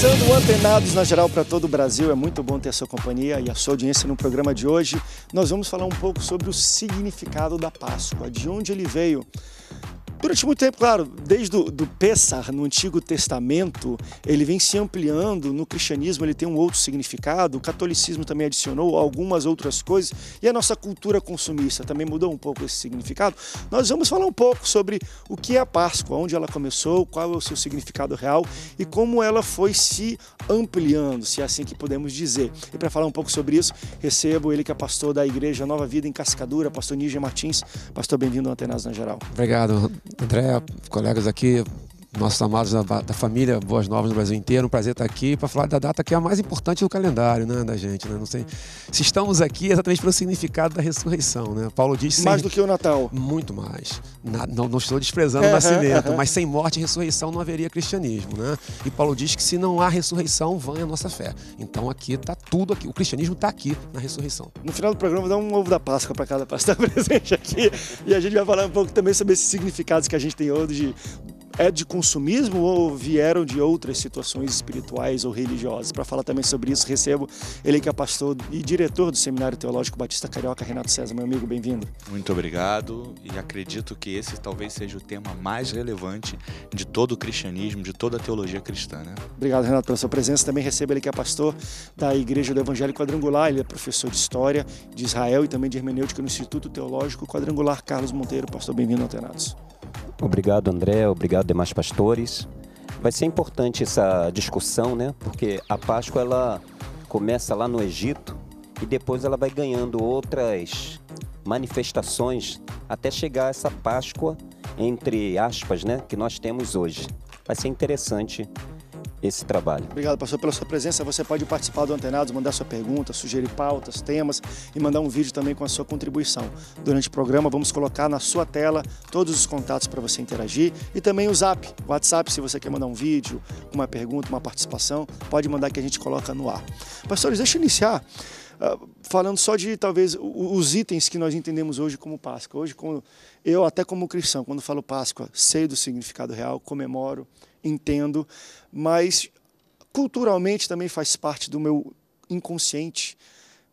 Começando o Antenados na Geral para todo o Brasil, é muito bom ter a sua companhia e a sua audiência no programa de hoje. Nós vamos falar um pouco sobre o significado da Páscoa, de onde ele veio, Durante muito tempo, claro, desde do, do Pessar, no Antigo Testamento, ele vem se ampliando. No cristianismo ele tem um outro significado. O catolicismo também adicionou algumas outras coisas. E a nossa cultura consumista também mudou um pouco esse significado. Nós vamos falar um pouco sobre o que é a Páscoa, onde ela começou, qual é o seu significado real e como ela foi se ampliando, se é assim que podemos dizer. E para falar um pouco sobre isso, recebo ele que é pastor da Igreja Nova Vida em Cascadura, pastor Níger Martins. Pastor, bem-vindo ao Antenas na Geral. Obrigado, André, colegas aqui, nossos amados da, da, família Boas Novas no Brasil inteiro. Um prazer estar aqui para falar da data que é a mais importante do calendário, né, da gente, né? Não sei se estamos aqui exatamente pelo significado da ressurreição, né? Paulo diz sem... mais do que o Natal. Muito mais. Na, não, não, estou desprezando é, o nascimento, é, é, mas sem morte e ressurreição não haveria cristianismo, né? E Paulo diz que se não há ressurreição, vã é a nossa fé. Então aqui está tudo aqui. O cristianismo está aqui na ressurreição. No final do programa, dá um ovo da Páscoa para cada pastor presente aqui e a gente vai falar um pouco também sobre esses significados que a gente tem hoje de é de consumismo ou vieram de outras situações espirituais ou religiosas? Para falar também sobre isso, recebo ele que é pastor e diretor do Seminário Teológico Batista Carioca, Renato César. Meu amigo, bem-vindo. Muito obrigado e acredito que esse talvez seja o tema mais relevante de todo o cristianismo, de toda a teologia cristã. Né? Obrigado, Renato, pela sua presença. Também recebo ele que é pastor da Igreja do Evangelho Quadrangular. Ele é professor de História de Israel e também de Hermenêutica no Instituto Teológico Quadrangular. Carlos Monteiro, pastor, bem-vindo ao Obrigado, André. Obrigado, demais pastores. Vai ser importante essa discussão, né? Porque a Páscoa ela começa lá no Egito e depois ela vai ganhando outras manifestações até chegar a essa Páscoa entre aspas, né, que nós temos hoje. Vai ser interessante esse trabalho. Obrigado, pastor, pela sua presença. Você pode participar do Antenados, mandar sua pergunta, sugerir pautas, temas e mandar um vídeo também com a sua contribuição. Durante o programa, vamos colocar na sua tela todos os contatos para você interagir e também o zap, o WhatsApp, se você quer mandar um vídeo, uma pergunta, uma participação, pode mandar que a gente coloca no ar. Pastores, deixa eu iniciar. Uh, falando só de talvez os itens que nós entendemos hoje como Páscoa. Hoje, como eu até como cristão, quando falo Páscoa, sei do significado real, comemoro, entendo, mas culturalmente também faz parte do meu inconsciente.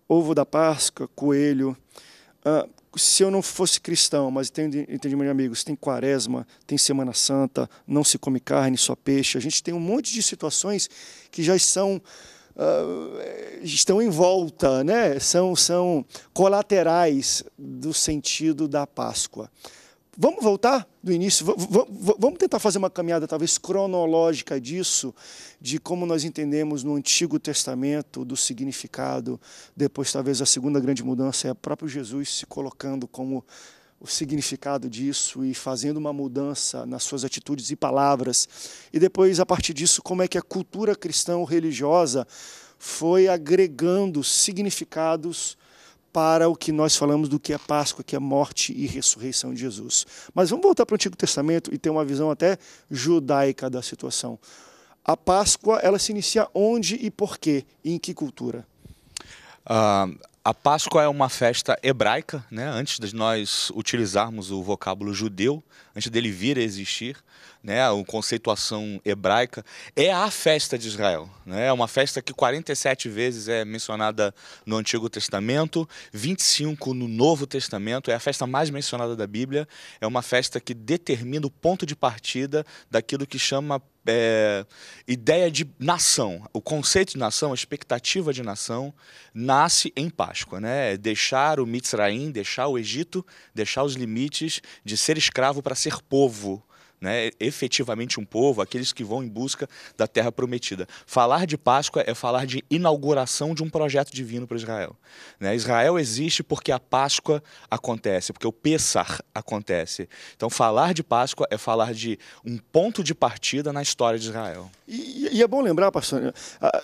Ovo da Páscoa, coelho. Ah, se eu não fosse cristão, mas tenho entendimento de amigos, tem quaresma, tem Semana Santa, não se come carne, só peixe. A gente tem um monte de situações que já são Uh, estão em volta, né? são, são colaterais do sentido da Páscoa. Vamos voltar do início, vamos tentar fazer uma caminhada talvez cronológica disso, de como nós entendemos no Antigo Testamento do significado, depois talvez a segunda grande mudança é o próprio Jesus se colocando como o significado disso e fazendo uma mudança nas suas atitudes e palavras. E depois, a partir disso, como é que a cultura cristã religiosa foi agregando significados para o que nós falamos do que é Páscoa, que é morte e ressurreição de Jesus. Mas vamos voltar para o Antigo Testamento e ter uma visão até judaica da situação. A Páscoa, ela se inicia onde e por quê? E em que cultura? Ah, a Páscoa é uma festa hebraica, né? antes de nós utilizarmos o vocábulo judeu, antes dele vir a existir, né? a conceituação hebraica, é a festa de Israel. Né? É uma festa que 47 vezes é mencionada no Antigo Testamento, 25 no Novo Testamento, é a festa mais mencionada da Bíblia, é uma festa que determina o ponto de partida daquilo que chama é, ideia de nação, o conceito de nação, a expectativa de nação, nasce em Páscoa. Né? É deixar o Mitzraim, deixar o Egito, deixar os limites de ser escravo para ser povo né, efetivamente um povo, aqueles que vão em busca da terra prometida. Falar de Páscoa é falar de inauguração de um projeto divino para Israel. Né? Israel existe porque a Páscoa acontece, porque o Pessar acontece. Então, falar de Páscoa é falar de um ponto de partida na história de Israel. E, e é bom lembrar, pastor, ah,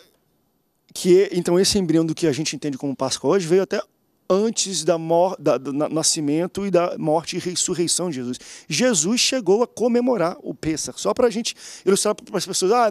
que então esse embrião do que a gente entende como Páscoa hoje veio até antes da da, do nascimento e da morte e ressurreição de Jesus. Jesus chegou a comemorar o Pêssar, só para a gente ilustrar para as pessoas, ah,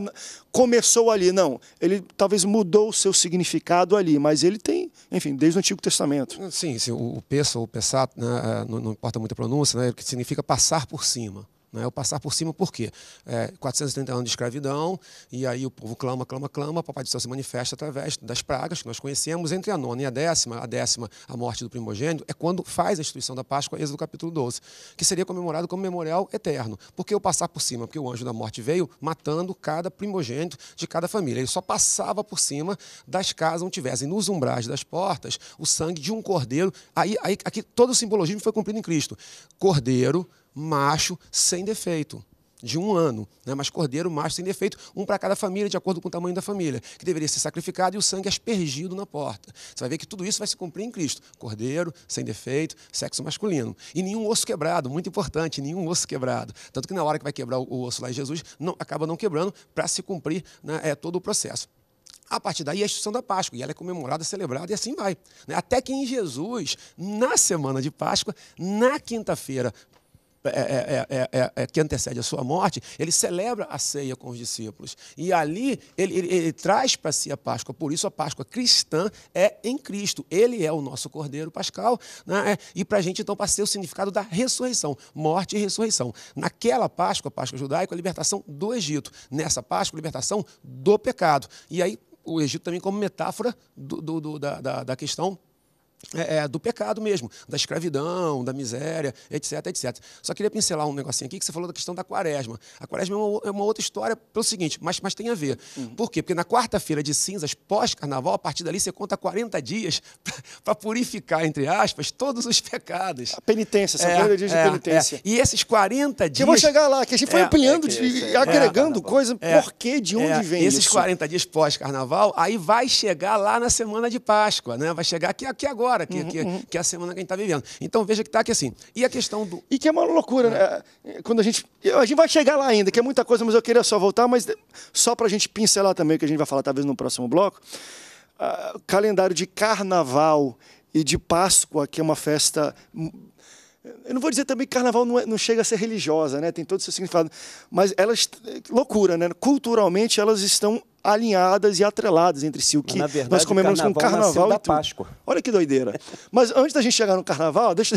começou ali. Não, ele talvez mudou o seu significado ali, mas ele tem, enfim, desde o Antigo Testamento. Sim, sim o Pêssar, o Pessat, né, é, não, não, importa muito a pronúncia, né, que significa passar por cima. Né? O passar por cima, por quê? É, 430 anos de escravidão, e aí o povo clama, clama, clama, Papai do Céu se manifesta através das pragas que nós conhecemos, entre a nona e a décima, a décima, a morte do primogênito, é quando faz a instituição da Páscoa, Êxodo capítulo 12, que seria comemorado como memorial eterno. Por que o passar por cima? Porque o anjo da morte veio matando cada primogênito de cada família. Ele só passava por cima das casas onde tivessem, nos umbrais das portas, o sangue de um cordeiro. Aí, aí aqui todo o simbologismo foi cumprido em Cristo. Cordeiro, macho sem defeito. De um ano, né? mas cordeiro, macho sem defeito, um para cada família, de acordo com o tamanho da família, que deveria ser sacrificado e o sangue aspergido na porta. Você vai ver que tudo isso vai se cumprir em Cristo: cordeiro, sem defeito, sexo masculino. E nenhum osso quebrado, muito importante, nenhum osso quebrado. Tanto que na hora que vai quebrar o osso lá em Jesus, não, acaba não quebrando para se cumprir né, é, todo o processo. A partir daí, a instituição da Páscoa, e ela é comemorada, celebrada, e assim vai. Né? Até que em Jesus, na semana de Páscoa, na quinta-feira é é é, é, é, é, que antecede a sua morte, ele celebra a ceia com os discípulos. E ali ele, ele, ele traz para si a Páscoa. Por isso a Páscoa cristã é em Cristo. Ele é o nosso Cordeiro Pascal. Né? E para a gente então passei o significado da ressurreição, morte e ressurreição. Naquela Páscoa, Páscoa judaica, a libertação do Egito. Nessa Páscoa, a libertação do pecado. E aí o Egito também como metáfora do, do, do, da, da, da questão é, é, do pecado mesmo, da escravidão, da miséria, etc, etc. Só queria pincelar um negocinho aqui que você falou da questão da quaresma. A quaresma é uma, é uma outra história pelo seguinte, mas, mas tem a ver. Uhum. Por quê? Porque na quarta-feira de cinzas, pós-carnaval, a partir dali você conta 40 dias para purificar, entre aspas, todos os pecados. A penitência, são 40 dias de é, é. penitência. E esses 40 dias... Que eu vou chegar lá, que a gente foi é, ampliando, de, agregando coisa, por quê, de onde vem esses isso? Esses 40 dias pós-carnaval, aí vai chegar lá na semana de Páscoa, né? Vai chegar aqui, aqui agora agora, que, uhum, que, uhum. que, é a semana que a gente está vivendo. Então veja que está aqui assim. E a questão do. E que é uma loucura, né? é. né? Quando a gente. A gente vai chegar lá ainda, que é muita coisa, mas eu queria só voltar, mas só para a gente pincelar também, que a gente vai falar talvez no próximo bloco. Uh, calendário de carnaval e de Páscoa, que é uma festa eu não vou dizer também que carnaval não, é, não chega a ser religiosa, né? Tem todo o seu significado. Mas elas. Loucura, né? Culturalmente elas estão alinhadas e atreladas entre si. O que verdade, nós comemos com carnaval e tudo. Páscoa. Olha que doideira. Mas antes da gente chegar no carnaval, deixa,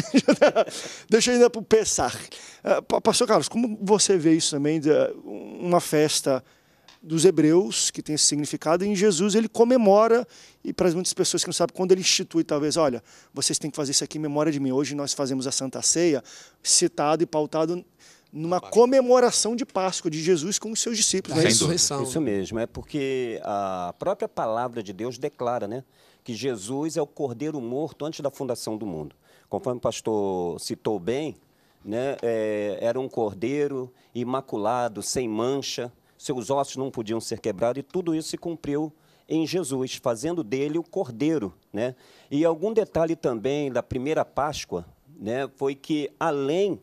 deixa ainda para pensar. Uh, eh, Pastor Carlos, como você vê isso também, de uma festa dos hebreus, que tem esse significado, e em Jesus ele comemora, e para muitas pessoas que não sabem, quando ele institui, talvez, olha, vocês têm que fazer isso aqui em memória de mim. Hoje nós fazemos a Santa Ceia, citado e pautado numa comemoração de Páscoa de Jesus com os seus discípulos. Né? ressurreição. É isso mesmo, é porque a própria palavra de Deus declara né, que Jesus é o cordeiro morto antes da fundação do mundo. Conforme o pastor citou bem, né, é, era um cordeiro imaculado, sem mancha, seus ossos não podiam ser quebrados, e tudo isso se cumpriu em Jesus, fazendo dele o cordeiro. Né? E algum detalhe também da primeira Páscoa né, foi que, além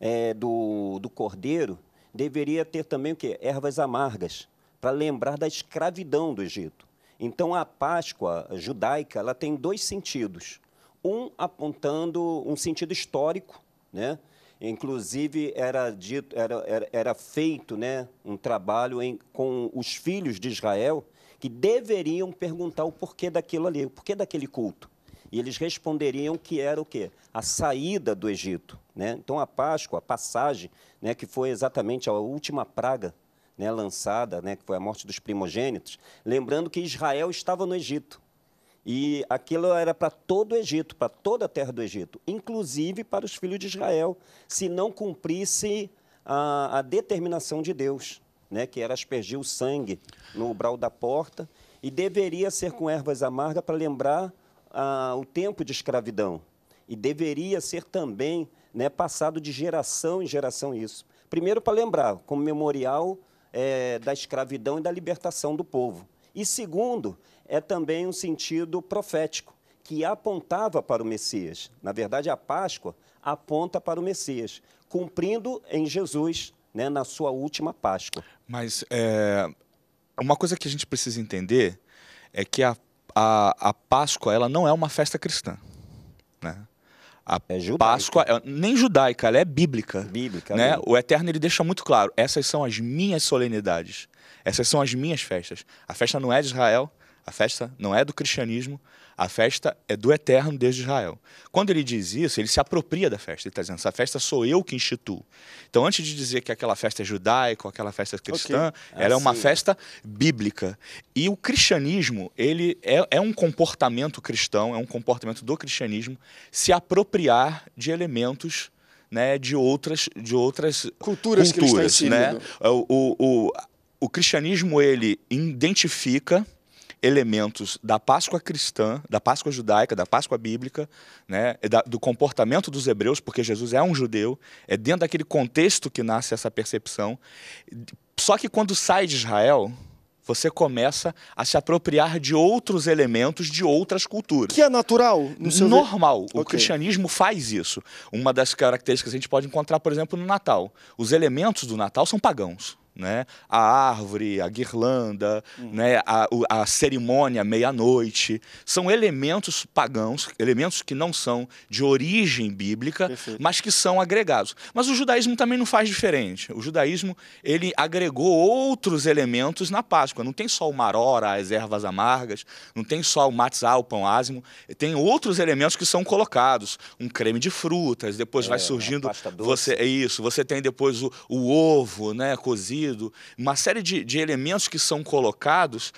é, do, do cordeiro, deveria ter também o quê? ervas amargas, para lembrar da escravidão do Egito. Então, a Páscoa judaica ela tem dois sentidos. Um apontando um sentido histórico, né? Inclusive, era, dito, era, era, era feito né, um trabalho em, com os filhos de Israel que deveriam perguntar o porquê daquilo ali, o porquê daquele culto. E eles responderiam que era o quê? A saída do Egito. Né? Então, a Páscoa, a passagem, né, que foi exatamente a última praga né, lançada, né, que foi a morte dos primogênitos, lembrando que Israel estava no Egito. E aquilo era para todo o Egito, para toda a terra do Egito, inclusive para os filhos de Israel, se não cumprisse a, a determinação de Deus, né, que era aspergir o sangue no umbral da porta, e deveria ser com ervas amargas para lembrar a, o tempo de escravidão. E deveria ser também né, passado de geração em geração isso. Primeiro, para lembrar, como memorial é, da escravidão e da libertação do povo. E segundo, é também um sentido profético, que apontava para o Messias. Na verdade, a Páscoa aponta para o Messias, cumprindo em Jesus, né, na sua última Páscoa. Mas é, uma coisa que a gente precisa entender é que a, a, a Páscoa ela não é uma festa cristã. Né? A é Páscoa, é, nem judaica, ela é bíblica. Bíblica. Né? O Eterno ele deixa muito claro: essas são as minhas solenidades, essas são as minhas festas. A festa não é de Israel, a festa não é do cristianismo, a festa é do eterno Deus de Israel. Quando ele diz isso, ele se apropria da festa. Ele está dizendo: essa festa sou eu que instituo. Então, antes de dizer que aquela festa é judaica, aquela festa é cristã, okay. Ah, ela assim. é uma festa bíblica. E o cristianismo, ele é, é um comportamento cristão, é um comportamento do cristianismo se apropriar de elementos né, de outras de outras culturas, culturas que né? É, o, o, o, o cristianismo ele identifica elementos da Páscoa cristã, da Páscoa judaica, da Páscoa bíblica, né, do comportamento dos hebreus, porque Jesus é um judeu, é dentro daquele contexto que nasce essa percepção. Só que quando sai de Israel, você começa a se apropriar de outros elementos de outras culturas. Que é natural? No Normal. Ver... O okay. cristianismo faz isso. Uma das características que a gente pode encontrar, por exemplo, no Natal. Os elementos do Natal são pagãos né? A árvore, a guirlanda, uhum. né? A, a cerimônia meia-noite são elementos pagãos, elementos que não são de origem bíblica, Perfeito. mas que são agregados. Mas o judaísmo também não faz diferente. O judaísmo ele agregou outros elementos na Páscoa. Não tem só o marora, as ervas amargas, não tem só o matzá, o pão ázimo. Tem outros elementos que são colocados, um creme de frutas. Depois é, vai surgindo você é isso. Você tem depois o, o ovo, né? Cozido uma série de, de elementos que são colocados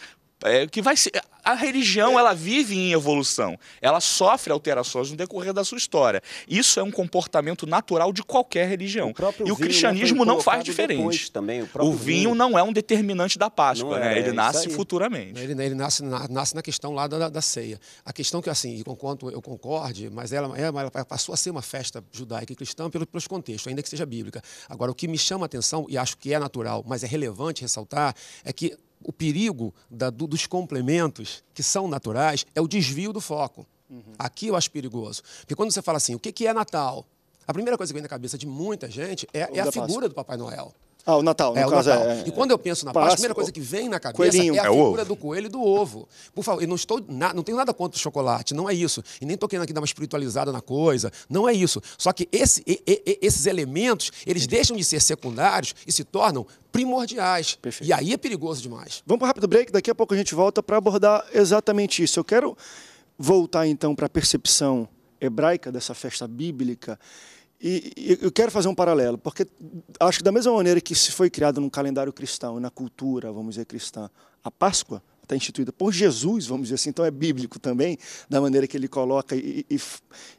é, que vai ser, a religião ela vive em evolução, ela sofre alterações no decorrer da sua história. Isso é um comportamento natural de qualquer religião. O e o né, cristianismo não, não faz diferente. Depois, também, o, o vinho, vinho, não é um determinante da Páscoa, né? é, ele nasce futuramente. Ele, ele nasce, na, nasce na questão lá da, da ceia. A questão que, assim, com quanto eu concorde, mas ela, é, ela passou a ser uma festa judaica e cristã pelos, pelos contextos, ainda que seja bíblica. Agora, o que me chama a atenção, e acho que é natural, mas é relevante ressaltar, é que o perigo da, do, dos complementos que são naturais é o desvio do foco. Uhum. Aqui eu acho perigoso. Porque quando você fala assim, o que, que é Natal? A primeira coisa que vem na cabeça de muita gente é, é a figura do Papai Noel. Ah, o Natal, é, o caso, Natal. É, é, e quando eu penso na Páscoa, a primeira coisa que vem na cabeça coelhinho. é a é figura do coelho e do ovo. Por favor, eu não estou na, não tenho nada contra o chocolate, não é isso. E nem estou querendo aqui dar uma espiritualizada na coisa, não é isso. Só que esse, e, e, esses elementos, eles deixam de ser secundários e se tornam primordiais. Perfeito. E aí é perigoso demais. Vamos para um rápido break, daqui a pouco a gente volta para abordar exatamente isso. Eu quero voltar então para a percepção hebraica dessa festa bíblica e, e eu quero fazer um paralelo, porque acho que da mesma maneira que se foi criado no calendário cristão e na cultura, vamos dizer, cristã, a Páscoa, está instituída por Jesus, vamos dizer assim, então é bíblico também, da maneira que ele coloca e, e,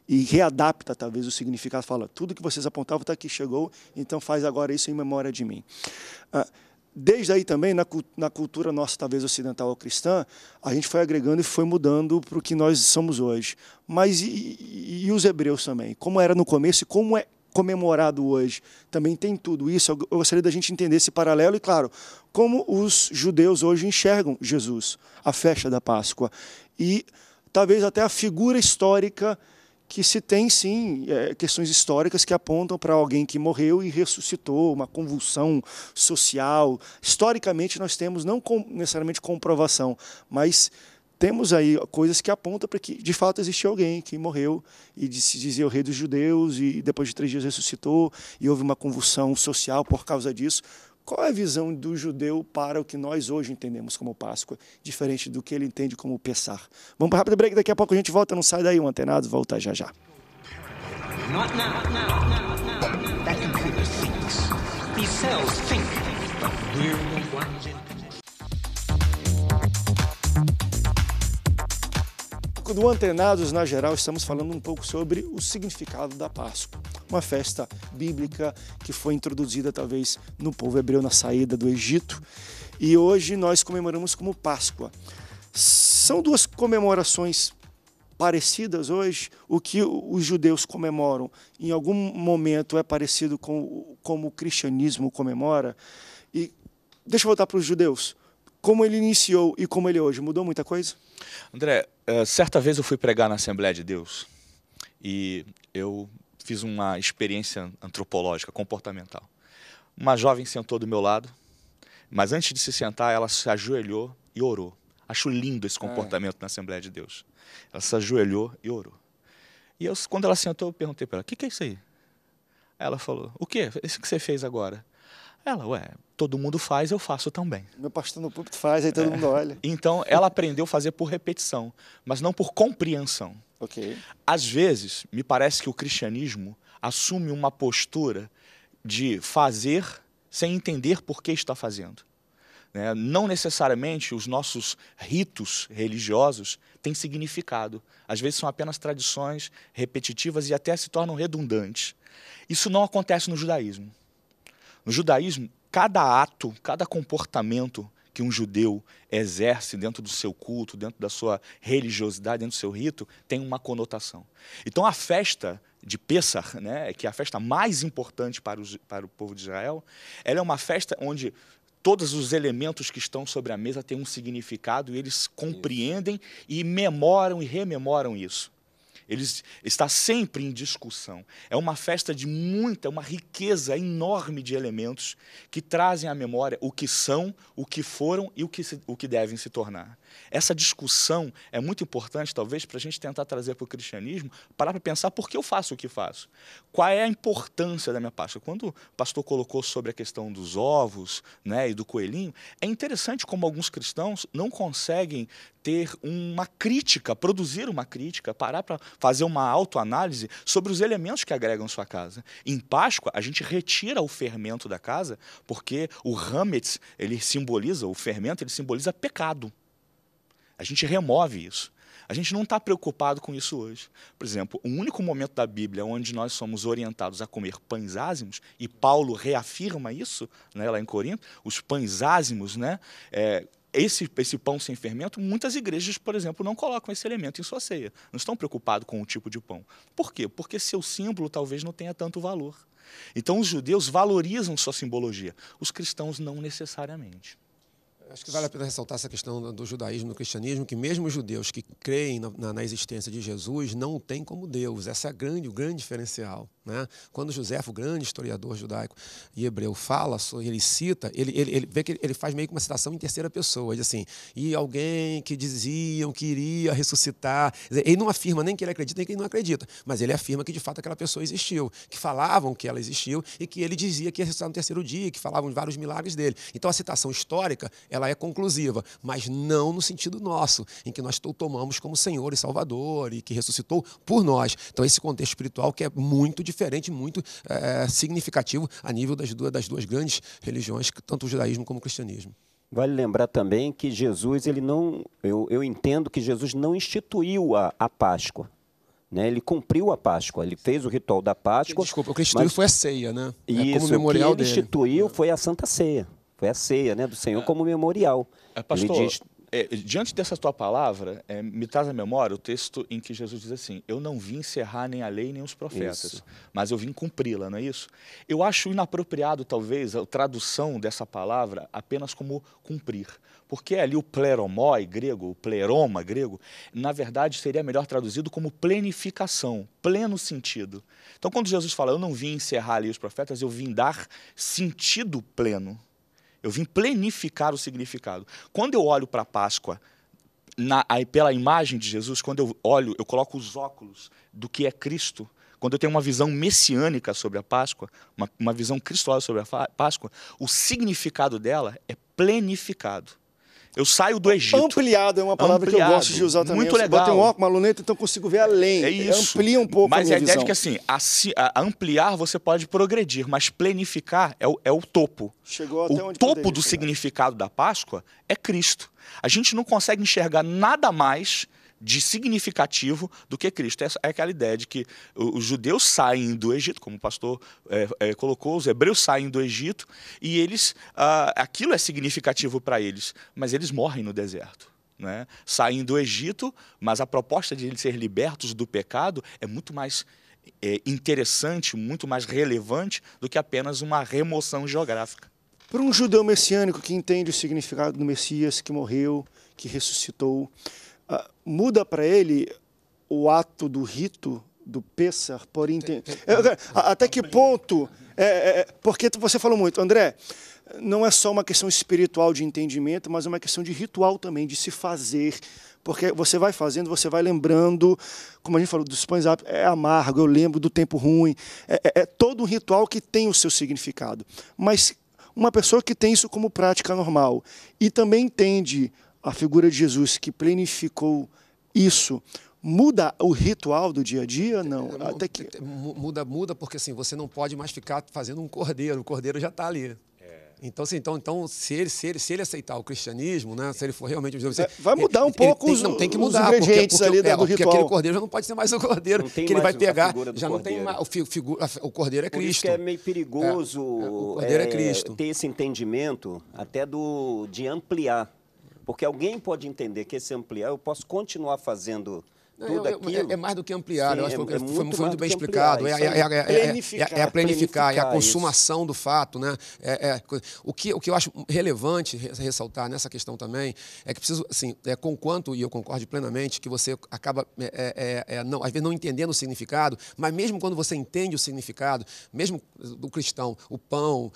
e, readapta talvez o significado, fala, tudo que vocês apontavam está aqui, chegou, então faz agora isso em memória de mim. Ah, desde aí também, na, na cultura nossa, talvez ocidental ou cristã, a gente foi agregando e foi mudando para o que nós somos hoje. Mas e, e os hebreus também? Como era no começo e como é comemorado hoje. Também tem tudo isso. Eu gostaria da gente entender esse paralelo e, claro, como os judeus hoje enxergam Jesus, a festa da Páscoa. E talvez até a figura histórica que se tem sim é, questões históricas que apontam para alguém que morreu e ressuscitou, uma convulsão social. Historicamente nós temos não necessariamente comprovação, mas temos aí coisas que apontam para que de fato existiu alguém que morreu e se dizia o rei dos judeus e depois de três dias ressuscitou e houve uma convulsão social por causa disso. Qual é a visão do judeu para o que nós hoje entendemos como Páscoa, diferente do que ele entende como Pessar? Vamos para rápido break, daqui a pouco a gente volta, não sai daí, o um antenado volta já já. Not now, not now, not now, That computer thinks. These cells think, but we're the ones do Antenados na Geral, estamos falando um pouco sobre o significado da Páscoa, uma festa bíblica que foi introduzida talvez no povo hebreu na saída do Egito e hoje nós comemoramos como Páscoa. São duas comemorações parecidas hoje. O que os judeus comemoram em algum momento é parecido com como o cristianismo comemora. E deixa eu voltar para os judeus como ele iniciou e como ele é hoje? Mudou muita coisa? André, eh, certa vez eu fui pregar na Assembleia de Deus e eu fiz uma experiência antropológica, comportamental. Uma jovem sentou do meu lado, mas antes de se sentar, ela se ajoelhou e orou. Acho lindo esse ah. comportamento é. na Assembleia de Deus. Ela se ajoelhou e orou. E eu, quando ela sentou, eu perguntei para ela: o que, que é isso aí? Ela falou: o que? Isso que você fez agora? Ela, ué, todo mundo faz, eu faço também. Meu pastor no púlpito faz, aí todo é. mundo olha. Então, ela aprendeu a fazer por repetição, mas não por compreensão. Ok. Às vezes, me parece que o cristianismo assume uma postura de fazer sem entender por que está fazendo. Né? Não necessariamente os nossos ritos religiosos têm significado. Às vezes são apenas tradições repetitivas e até se tornam redundantes. Isso não acontece no judaísmo. No judaísmo, cada ato, cada comportamento que um judeu exerce dentro do seu culto, dentro da sua religiosidade, dentro do seu rito, tem uma conotação. Então a festa de Pessah, né, que é a festa mais importante para, os, para o povo de Israel, ela é uma festa onde todos os elementos que estão sobre a mesa têm um significado e eles compreendem isso. e memoram e rememoram isso. Eles está sempre em discussão. É uma festa de muita, uma riqueza enorme de elementos que trazem à memória o que são, o que foram e o que, se, o que devem se tornar. Essa discussão é muito importante, talvez, para a gente tentar trazer para o cristianismo, parar para pensar por que eu faço o que faço. Qual é a importância da minha Páscoa? Quando o pastor colocou sobre a questão dos ovos né, e do coelhinho, é interessante como alguns cristãos não conseguem ter uma crítica, produzir uma crítica, parar para fazer uma autoanálise sobre os elementos que agregam sua casa. Em Páscoa, a gente retira o fermento da casa, porque o Hametz, ele simboliza, o fermento, ele simboliza pecado. A gente remove isso. A gente não está preocupado com isso hoje. Por exemplo, o único momento da Bíblia onde nós somos orientados a comer pães ázimos, e Paulo reafirma isso né, lá em Corinto, os pães ázimos, né, é, esse, esse pão sem fermento, muitas igrejas, por exemplo, não colocam esse elemento em sua ceia. Não estão preocupados com o tipo de pão. Por quê? Porque seu símbolo talvez não tenha tanto valor. Então os judeus valorizam sua simbologia, os cristãos não necessariamente. Acho que vale a pena ressaltar essa questão do judaísmo, do cristianismo, que mesmo os judeus que creem na, na existência de Jesus não têm como Deus. Essa é a grande, o grande diferencial. Né? Quando José, o grande historiador judaico e hebreu, fala, ele cita, ele, ele, ele vê que ele faz meio que uma citação em terceira pessoa, diz assim, e alguém que diziam que iria ressuscitar. Ele não afirma nem que ele acredita, nem que ele não acredita, mas ele afirma que de fato aquela pessoa existiu, que falavam que ela existiu e que ele dizia que ia ressuscitar no terceiro dia, que falavam de vários milagres dele. Então a citação histórica é ela é conclusiva, mas não no sentido nosso, em que nós o tomamos como Senhor e Salvador e que ressuscitou por nós. Então, esse contexto espiritual que é muito diferente, muito é, significativo a nível das duas, das duas grandes religiões, tanto o judaísmo como o cristianismo. Vale lembrar também que Jesus, ele não, eu, eu entendo que Jesus não instituiu a, a Páscoa. Né? Ele cumpriu a Páscoa, ele fez o ritual da Páscoa. Desculpa, o que instituiu mas... foi a ceia, né? Isso, é como o memorial o que ele dele. instituiu é. foi a Santa Ceia. Foi a ceia né, do Senhor é. como memorial. É, pastor, é, diante dessa tua palavra, me traz à memória o texto em que Jesus diz assim: Eu não vim encerrar nem a lei nem os profetas, isso. mas eu vim cumpri-la, não é isso? Eu acho inapropriado, talvez, a tradução dessa palavra apenas como cumprir porque ali o pleromói grego, o pleroma grego, na verdade seria melhor traduzido como plenificação, pleno sentido. Então, quando Jesus fala, eu não vim encerrar ali os profetas, eu vim dar sentido pleno. Eu vim plenificar o significado. Quando eu olho para a Páscoa na, aí, pela imagem de Jesus, quando eu olho, eu coloco os óculos do que é Cristo, quando eu tenho uma visão messiânica sobre a Páscoa, uma, uma visão cristológica sobre a Páscoa, o significado dela é plenificado. Eu saio do Egito. Ampliado é uma palavra Ampliado. que eu gosto de usar também. Muito eu legal. Eu tenho um óculos, uma luneta, então consigo ver além. É isso. Amplia um pouco mas a minha Mas a ideia é que assim, a, a, ampliar você pode progredir, mas plenificar é o, é o topo. Chegou até o onde topo do significado da Páscoa é Cristo. A gente não consegue enxergar nada mais de significativo do que Cristo. É, é aquela ideia de que os judeus saem do Egito, como o pastor é, é, colocou, os hebreus saem do Egito e eles, ah, aquilo é significativo para eles, mas eles morrem no deserto. Né? Saem do Egito, mas a proposta de eles ser libertos do pecado é muito mais é, interessante, muito mais relevante do que apenas uma remoção geográfica. Para um judeu messiânico que entende o significado do Messias que morreu, que ressuscitou, uh, muda para ele o ato do rito do Pessar por entender. Até que ponto? É, é, é porque você falou muito, André, não é só uma questão espiritual de entendimento, mas é uma questão de ritual também, de se fazer. Porque você vai fazendo, você vai lembrando, como a gente falou, dos pães é amargo, eu lembro do tempo ruim. É, é, é todo um ritual que tem o seu significado. Mas uma pessoa que tem isso como prática normal e também entende a figura de Jesus que planificou isso muda o ritual do dia a dia? Não, é, é, até que é, muda, muda porque assim você não pode mais ficar fazendo um cordeiro, o cordeiro já está ali. Então, assim, então, então se, ele, se, ele, se ele aceitar o cristianismo, né, se ele for realmente é, vai mudar um ele, pouco ele tem, os, não, tem que mudar, porque, porque, ali é, do porque ritual. aquele cordeiro já não pode ser mais o cordeiro que ele vai pegar. Já não tem mais, o, o cordeiro é Cristo. Por isso que é meio perigoso é, o cordeiro é, Cristo. ter esse entendimento até do, de ampliar porque alguém pode entender que esse ampliar eu posso continuar fazendo tudo aquilo. É, é, mais do que ampliar, Sim, eu acho que foi, é é muito, foi muito, bem explicado. É, é, é, planificar, é a consumação isso. do fato. Né? o, que, o que eu acho relevante ressaltar nessa questão também é que preciso, assim, é, conquanto, e eu concordo plenamente, que você acaba, não, às vezes, não entendendo o significado, mas mesmo quando você entende o significado, mesmo do cristão, o pão,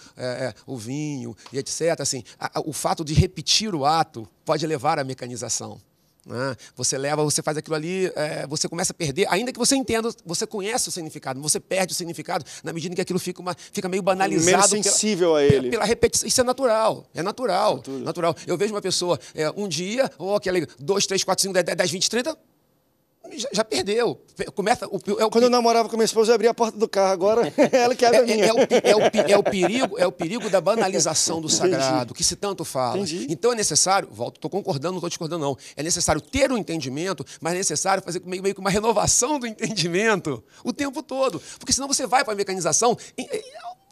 o vinho e etc., assim, a, a, o fato de repetir o ato pode levar à mecanização. Né? Você leva, você faz aquilo ali, é, você começa a perder, ainda que você entenda, você conhece o significado, você perde o significado na medida em que aquilo fica, uma, fica meio banalizado. Meio sensível pela, a ele. Pela repetição. Isso é natural, é natural. É natural. Eu vejo uma pessoa é, um dia, oh, que legal, 2, 3, 4, 5, 10, 20, 30, já, já, perdeu. Começa, o, é o Quando eu namorava com minha esposa, eu abria a porta do carro. Agora ela que abre a é, é, minha. É, é, o, é, o, é, o, perigo, é o perigo da banalização do sagrado, Entendi. que se tanto fala. Entendi. Então é necessário, volto, estou concordando, não estou discordando, não. É necessário ter o um entendimento, mas é necessário fazer meio, meio que uma renovação do entendimento o tempo todo. Porque senão você vai para a mecanização.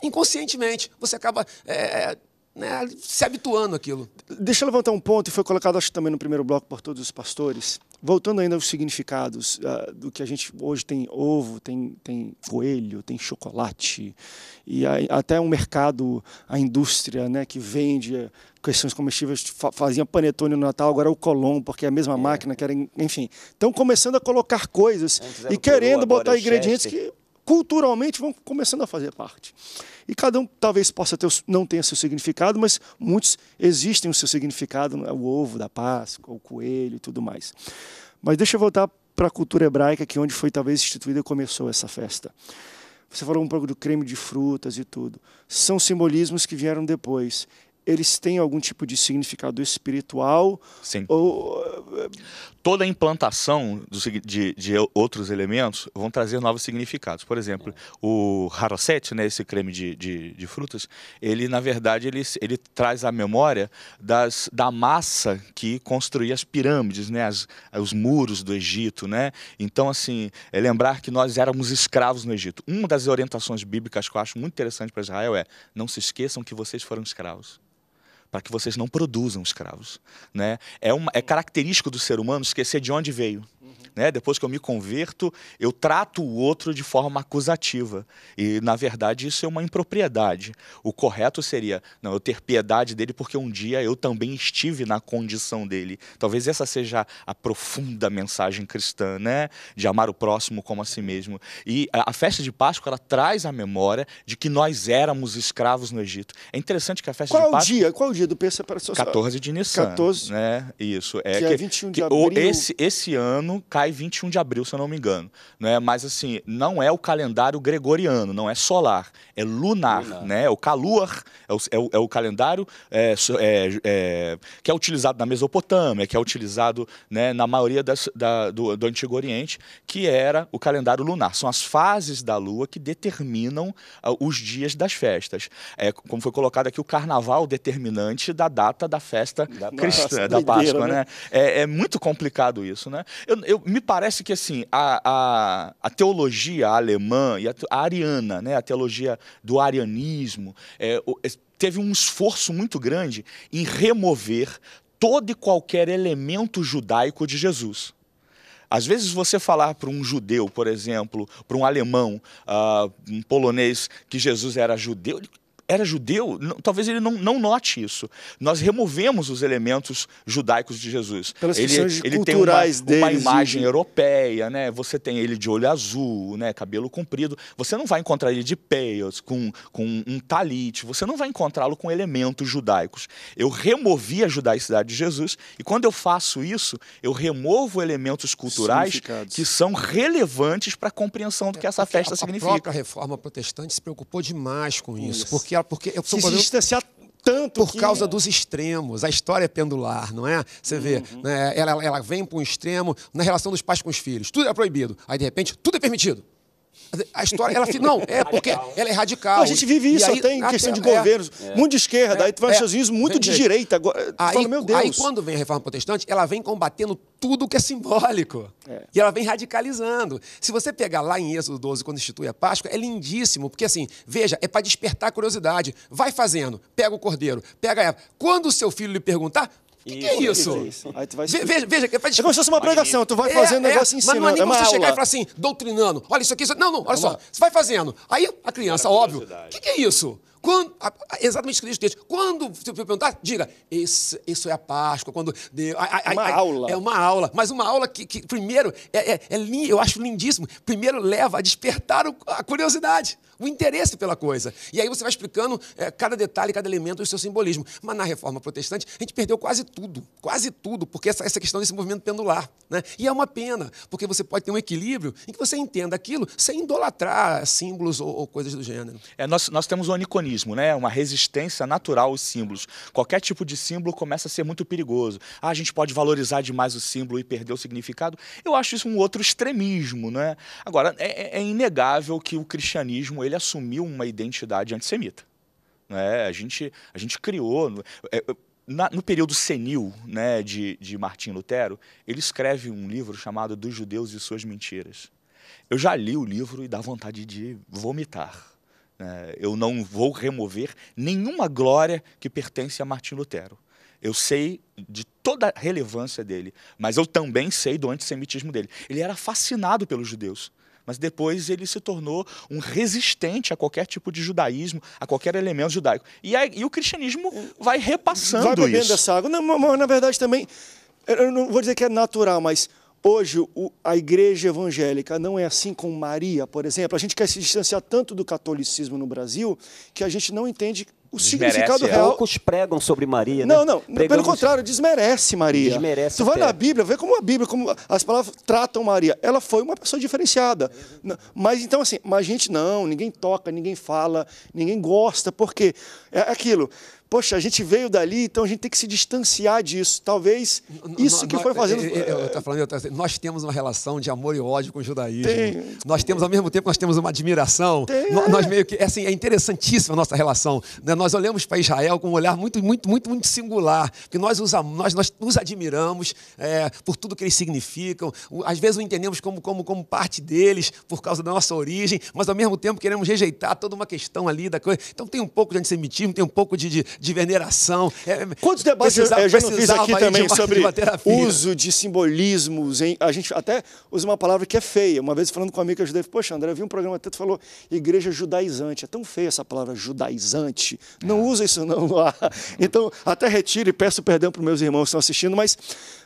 inconscientemente, você acaba é, né, se habituando àquilo. Deixa eu levantar um ponto, e foi colocado acho também no primeiro bloco por todos os pastores. Voltando ainda aos significados uh, do que a gente hoje tem ovo, tem, tem coelho, tem chocolate, e a, até um mercado, a indústria né, que vende questões comestíveis, fa fazia panetone no Natal, agora é o Colom, porque é a mesma é. máquina, que era, enfim. Estão começando a colocar coisas e querendo Peru, é botar ingredientes que culturalmente vão começando a fazer parte. E cada um talvez possa ter, não tenha seu significado, mas muitos existem o seu significado, né? o ovo da Páscoa, o coelho e tudo mais. Mas deixa eu voltar para a cultura hebraica, que é onde foi talvez instituída começou essa festa. Você falou um pouco do creme de frutas e tudo. São simbolismos que vieram depois eles têm algum tipo de significado espiritual? Sim. Ou... Toda a implantação de, de outros elementos vão trazer novos significados. Por exemplo, é. o Haroset, né, esse creme de, de, de, frutas, ele, na verdade, ele, ele traz a memória das, da massa que construía as pirâmides, né, as, os muros do Egito. Né? Então, assim, é lembrar que nós éramos escravos no Egito. Uma das orientações bíblicas que eu acho muito interessante para Israel é não se esqueçam que vocês foram escravos para que vocês não produzam escravos. Né? É, uma, é característico do ser humano esquecer de onde veio. Né? Depois que eu me converto, eu trato o outro de forma acusativa. E, na verdade, isso é uma impropriedade. O correto seria, não, eu ter piedade dele porque um dia eu também estive na condição dele. Talvez essa seja a profunda mensagem cristã, né? De amar o próximo como a si mesmo. E a festa de Páscoa, ela traz a memória de que nós éramos escravos no Egito. É interessante que a festa Qual de Páscoa... Dia? Qual o dia do Pensa para 14 de Nissan. 14? Né? Isso. É, que, que é 21 de que, abril. Esse, esse ano cai e 21 de abril, se eu não me engano. Né? Mas, assim, não é o calendário gregoriano, não é solar, é lunar, lunar. né? É o calor, é o, é o, é o calendário é, é, é que é utilizado na Mesopotâmia, que é utilizado né, na maioria das, da, do, do Antigo Oriente, que era o calendário lunar. São as fases da Lua que determinam uh, os dias das festas. É, como foi colocado aqui, o carnaval determinante da data da festa da cristã, Páscoa, da Páscoa, né? né? É, é, muito complicado isso, né? Eu, eu me me parece que assim a, a, a teologia alemã e a, a, ariana, né, a teologia do arianismo, é, teve um esforço muito grande em remover todo e qualquer elemento judaico de Jesus. Às vezes você falar para um judeu, por exemplo, para um alemão, uh, um polonês, que Jesus era judeu, era judeu, não, talvez ele não, não, note isso. Nós removemos os elementos judaicos de Jesus. Pelas ele ele tem uma, uma imagem e... europeia, né? Você tem ele de olho azul, né? Cabelo comprido. Você não vai encontrar ele de peios, com, com um talite. Você não vai encontrá-lo com elementos judaicos. Eu removi a judaicidade de Jesus e quando eu faço isso, eu removo elementos culturais que são relevantes para a compreensão do que é, essa festa significa. A própria reforma protestante se preocupou demais com isso, isso. porque dela, porque eu sou se, distanciar tanto por que... causa dos extremos. A história é pendular, não é? Você vê, uhum. né? ela, ela vem para um extremo na relação dos pais com os filhos. Tudo é proibido. Aí, de repente, tudo é permitido a história, ela não, é porque ela é radical. Não, a gente vive isso aí, até em questão de é, governos, é, muito de esquerda, é, aí tu vai é, nos muito de direita. Agora, aí, fala, meu Deus. aí quando vem a reforma protestante, ela vem combatendo tudo que é simbólico. É. E ela vem radicalizando. Se você pegar lá em Êxodo 12, quando institui a Páscoa, é lindíssimo, porque assim, veja, é para despertar a curiosidade. Vai fazendo, pega o cordeiro, pega a Quando o seu filho lhe perguntar, que, que é, é isso? é veja, veja, é, é como se fosse uma pregação, tu vai é, fazendo é, um negócio é, ensinando. Mas não é nem é você chegar aula. e falar assim, doutrinando, olha isso aqui, isso... não, não, olha só, você vai fazendo. Aí a criança, óbvio, o que, que é isso? Quando, exatamente o que Quando você perguntar, diga, isso, isso é a Páscoa. Quando Deus, a, a, uma a, aula. É uma aula. Mas uma aula que, que primeiro, é, é, é, eu acho lindíssimo, primeiro leva a despertar o, a curiosidade o interesse pela coisa. E aí você vai explicando é, cada detalhe, cada elemento do seu simbolismo. Mas na reforma protestante, a gente perdeu quase tudo, quase tudo, porque essa, essa questão desse movimento pendular. Né? E é uma pena, porque você pode ter um equilíbrio em que você entenda aquilo sem idolatrar símbolos ou, ou coisas do gênero. É, nós, nós temos um aniconismo, né? uma resistência natural aos símbolos. Qualquer tipo de símbolo começa a ser muito perigoso. Ah, a gente pode valorizar demais o símbolo e perder o significado. Eu acho isso um outro extremismo. Né? Agora, é, é, é inegável que o cristianismo ele assumiu uma identidade antissemita. Né? A, gente, a gente criou. É, é, na, no período senil né, de, de Martim Lutero, ele escreve um livro chamado Dos Judeus e Suas Mentiras. Eu já li o livro e dá vontade de vomitar. Né? Eu não vou remover nenhuma glória que pertence a Martim Lutero. Eu sei de toda a relevância dele, mas eu também sei do antissemitismo dele. Ele era fascinado pelos judeus mas depois ele se tornou um resistente a qualquer tipo de judaísmo, a qualquer elemento judaico. E, aí, e o cristianismo vai repassando vai bebendo isso. Essa água. mas, na verdade também, eu não vou dizer que é natural, mas Hoje, a igreja evangélica não é assim com Maria, por exemplo. A gente quer se distanciar tanto do catolicismo no Brasil que a gente não entende o desmerece significado real. Poucos pregam sobre Maria, Não, né? não. Pregamos... Pelo contrário, desmerece Maria. Desmerece tu vai na Bíblia, vê como a Bíblia, como as palavras tratam Maria. Ela foi uma pessoa diferenciada. Mas então, assim, mas a gente não, ninguém toca, ninguém fala, ninguém gosta, porque é aquilo. Poxa, a gente veio dali, então a gente tem que se distanciar disso. Talvez isso que foi fazendo. É, é, é, eu, eu, falando, assim, nós temos uma relação de amor e ódio com o judaísmo. Tem. Nós temos, ao mesmo tempo, nós temos uma admiração. Tem, nós, meio que. Assim, é interessantíssima a nossa relação. Né? Nós olhamos para Israel com um olhar muito, muito, muito, muito singular. Porque nós, nós, nos admiramos por tudo que eles significam. Às vezes o entendemos como, como, como parte deles, por causa da nossa origem, mas ao mesmo tempo queremos rejeitar toda uma questão ali da coisa. Então tem um pouco de antissemitismo, tem um pouco de, de de veneração. É, Quantos debates eu, eu é, já não fiz aqui também de sobre de uso de simbolismos? Em, a gente até usa uma palavra que é feia. Uma vez falando com um amigo que eu ajudei, poxa, André, eu vi um programa até que falou igreja judaizante. É tão feia essa palavra judaizante. Não é. usa isso não Então, até retiro e peço perdão para meus irmãos que estão assistindo, mas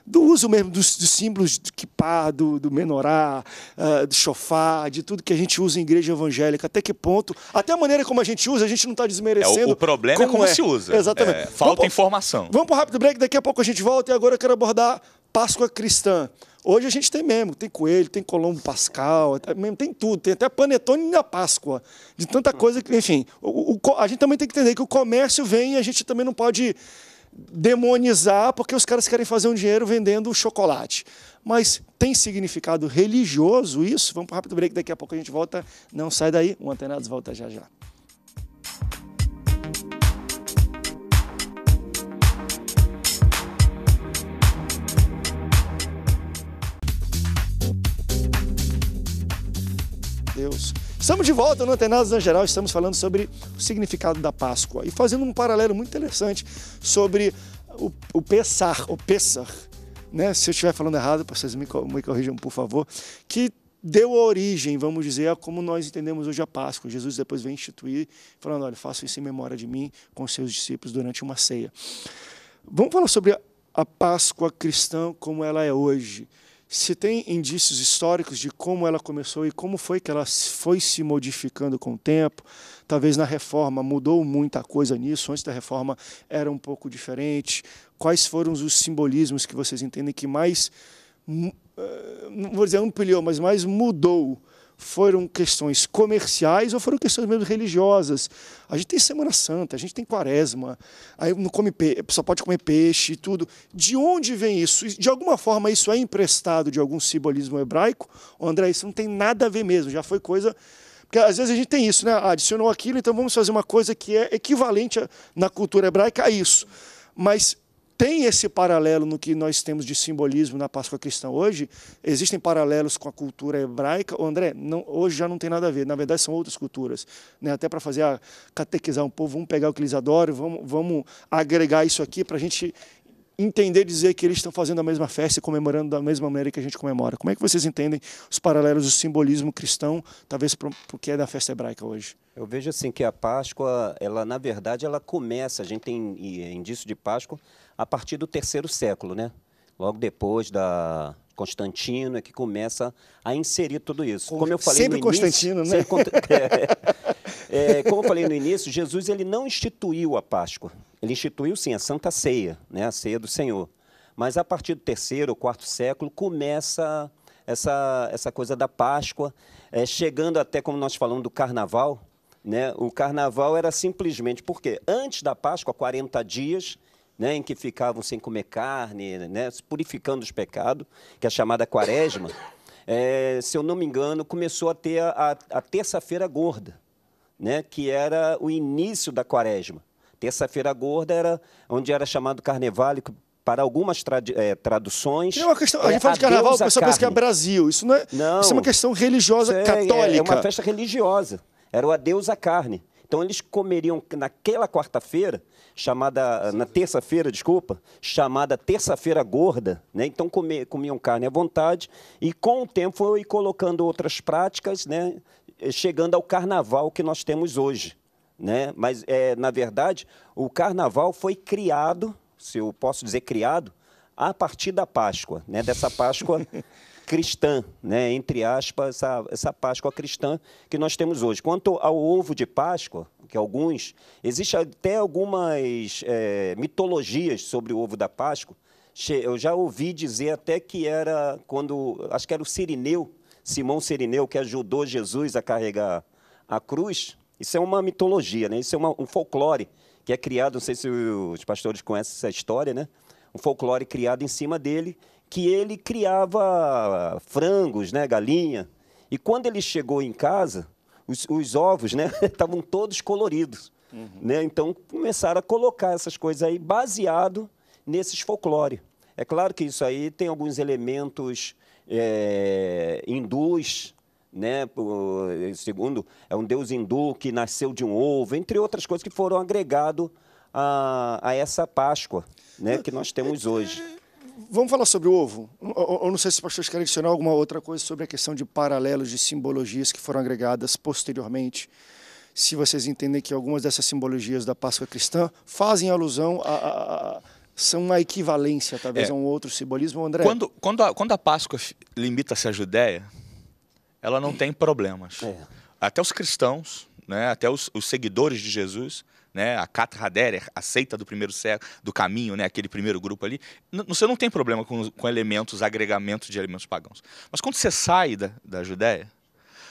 do uso mesmo dos, dos símbolos do kipá, do, do menorá, uh, ah, do chofá, de tudo que a gente usa em igreja evangélica, até que ponto, até a maneira como a gente usa, a gente não está desmerecendo. É, o, o, problema é como é. se usa. Exatamente. É, falta vamos, informação. Vamos para o rápido break, daqui a pouco a gente volta e agora eu quero abordar Páscoa cristã. Hoje a gente tem mesmo, tem coelho, tem Colombo Pascal, tem tudo, tem até panetone na Páscoa, de tanta coisa que, enfim, o, o, a gente também tem que entender que o comércio vem e a gente também não pode demonizar porque os caras querem fazer um dinheiro vendendo chocolate. Mas tem significado religioso isso? Vamos para o rápido break, daqui a pouco a gente volta. Não sai daí, o Antenados volta já já. Deus. Estamos de volta no Antenados na Geral, estamos falando sobre o significado da Páscoa e fazendo um paralelo muito interessante sobre o, o Pessar, o Pessar, né? se eu estiver falando errado, vocês me, me corrijam, por favor, que deu origem, vamos dizer, a como nós entendemos hoje a Páscoa. Jesus depois vem instituir, falando, olha, faço isso em memória de mim com seus discípulos durante uma ceia. Vamos falar sobre a Páscoa cristã como ela é hoje se tem indícios históricos de como ela começou e como foi que ela foi se modificando com o tempo. Talvez na reforma mudou muita coisa nisso, antes da reforma era um pouco diferente. Quais foram os simbolismos que vocês entendem que mais, eh, não vou dizer ampliou, mas mais mudou foram questões comerciais ou foram questões mesmo religiosas. A gente tem Semana Santa, a gente tem Quaresma, aí não come peixe, só pode comer peixe e tudo. De onde vem isso? De alguma forma isso é emprestado de algum simbolismo hebraico? Oh, André, isso não tem nada a ver mesmo, já foi coisa porque às vezes a gente tem isso, né? Ah, adicionou aquilo, então vamos fazer uma coisa que é equivalente na cultura hebraica a isso. Mas tem esse paralelo no que nós temos de simbolismo na Páscoa cristã hoje? Existem paralelos com a cultura hebraica? Ô, André, não, hoje já não tem nada a ver. Na verdade, são outras culturas. Né? Até para fazer a catequizar um povo, vamos pegar o que eles adoram, vamos, vamos agregar isso aqui para a gente entender e dizer que eles estão fazendo a mesma festa e comemorando da mesma maneira que a gente comemora? Como é que vocês entendem os paralelos do simbolismo cristão, talvez porque que é da festa hebraica hoje? Eu vejo assim que a Páscoa, ela na verdade, ela começa, a gente tem é, indício de Páscoa a partir do terceiro século, né? Logo depois da Constantino é que começa a inserir tudo isso. Como eu falei sempre no início, Constantino, né? Sempre, é, é, como eu falei no início, Jesus ele não instituiu a Páscoa. Ele instituiu, sim, a Santa Ceia, né, a Ceia do Senhor. Mas a partir do terceiro ou quarto século começa essa, essa coisa da Páscoa, é, chegando até, como nós falamos, do Carnaval. Né? O Carnaval era simplesmente porque antes da Páscoa, 40 dias, né, em que ficavam sem comer carne, né, purificando os pecados, que é a chamada quaresma, é, se eu não me engano, começou a ter a, a terça-feira gorda, né, que era o início da quaresma. Terça-feira Gorda era onde era chamado Carnevale, para algumas trad é, eh, traduções. É uma questão, a é gente é, fala de carnaval, a pessoa pensa que é Brasil. Isso não é, não, isso é uma questão religiosa é, católica. É, é uma festa religiosa. Era o adeus à carne. Então eles comeriam naquela quarta-feira, chamada na terça-feira, desculpa, chamada terça-feira gorda, né? Então comer, comiam carne à vontade e com o tempo foi colocando outras práticas, né? Chegando ao carnaval que nós temos hoje né? Mas é, na verdade o Carnaval foi criado, se eu posso dizer criado, a partir da Páscoa, né? Dessa Páscoa cristã, né? Entre aspas essa, essa Páscoa cristã que nós temos hoje. Quanto ao ovo de Páscoa, que alguns existe até algumas é, mitologias sobre o ovo da Páscoa. Eu já ouvi dizer até que era quando acho que era o Sirineu Simão Sirineu, que ajudou Jesus a carregar a cruz, isso é uma mitologia, né? Isso é uma, um folclore que é criado, não sei se os pastores conhecem essa história, né? Um folclore criado em cima dele, que ele criava frangos, né, galinha. E quando ele chegou em casa, os, os ovos, né, estavam todos coloridos, uhum. né? Então começaram a colocar essas coisas aí baseado nesses folclore. É claro que isso aí tem alguns elementos é, hindus, né? Eh, segundo, é um deus hindu que nasceu de um ovo, entre outras coisas que foram agregado a, a essa Páscoa, né? Que nós temos hoje. Vamos falar sobre o ovo. Eu não sei se os pastores querem adicionar alguma outra coisa sobre a questão de paralelos de simbologias que foram agregadas posteriormente se vocês entendem que algumas dessas simbologias da Páscoa cristã fazem alusão a. a, a são uma equivalência, talvez, é. a um outro simbolismo, André? Quando, quando, a, quando a Páscoa limita-se à Judéia, ela não tem problemas. É. Até os cristãos, né, até os, os seguidores de Jesus, né, a Kat Haderer, a seita do primeiro século, do caminho, né, aquele primeiro grupo ali, você não tem problema com, com elementos, agregamentos de elementos pagãos. Mas quando você sai da, da Judéia,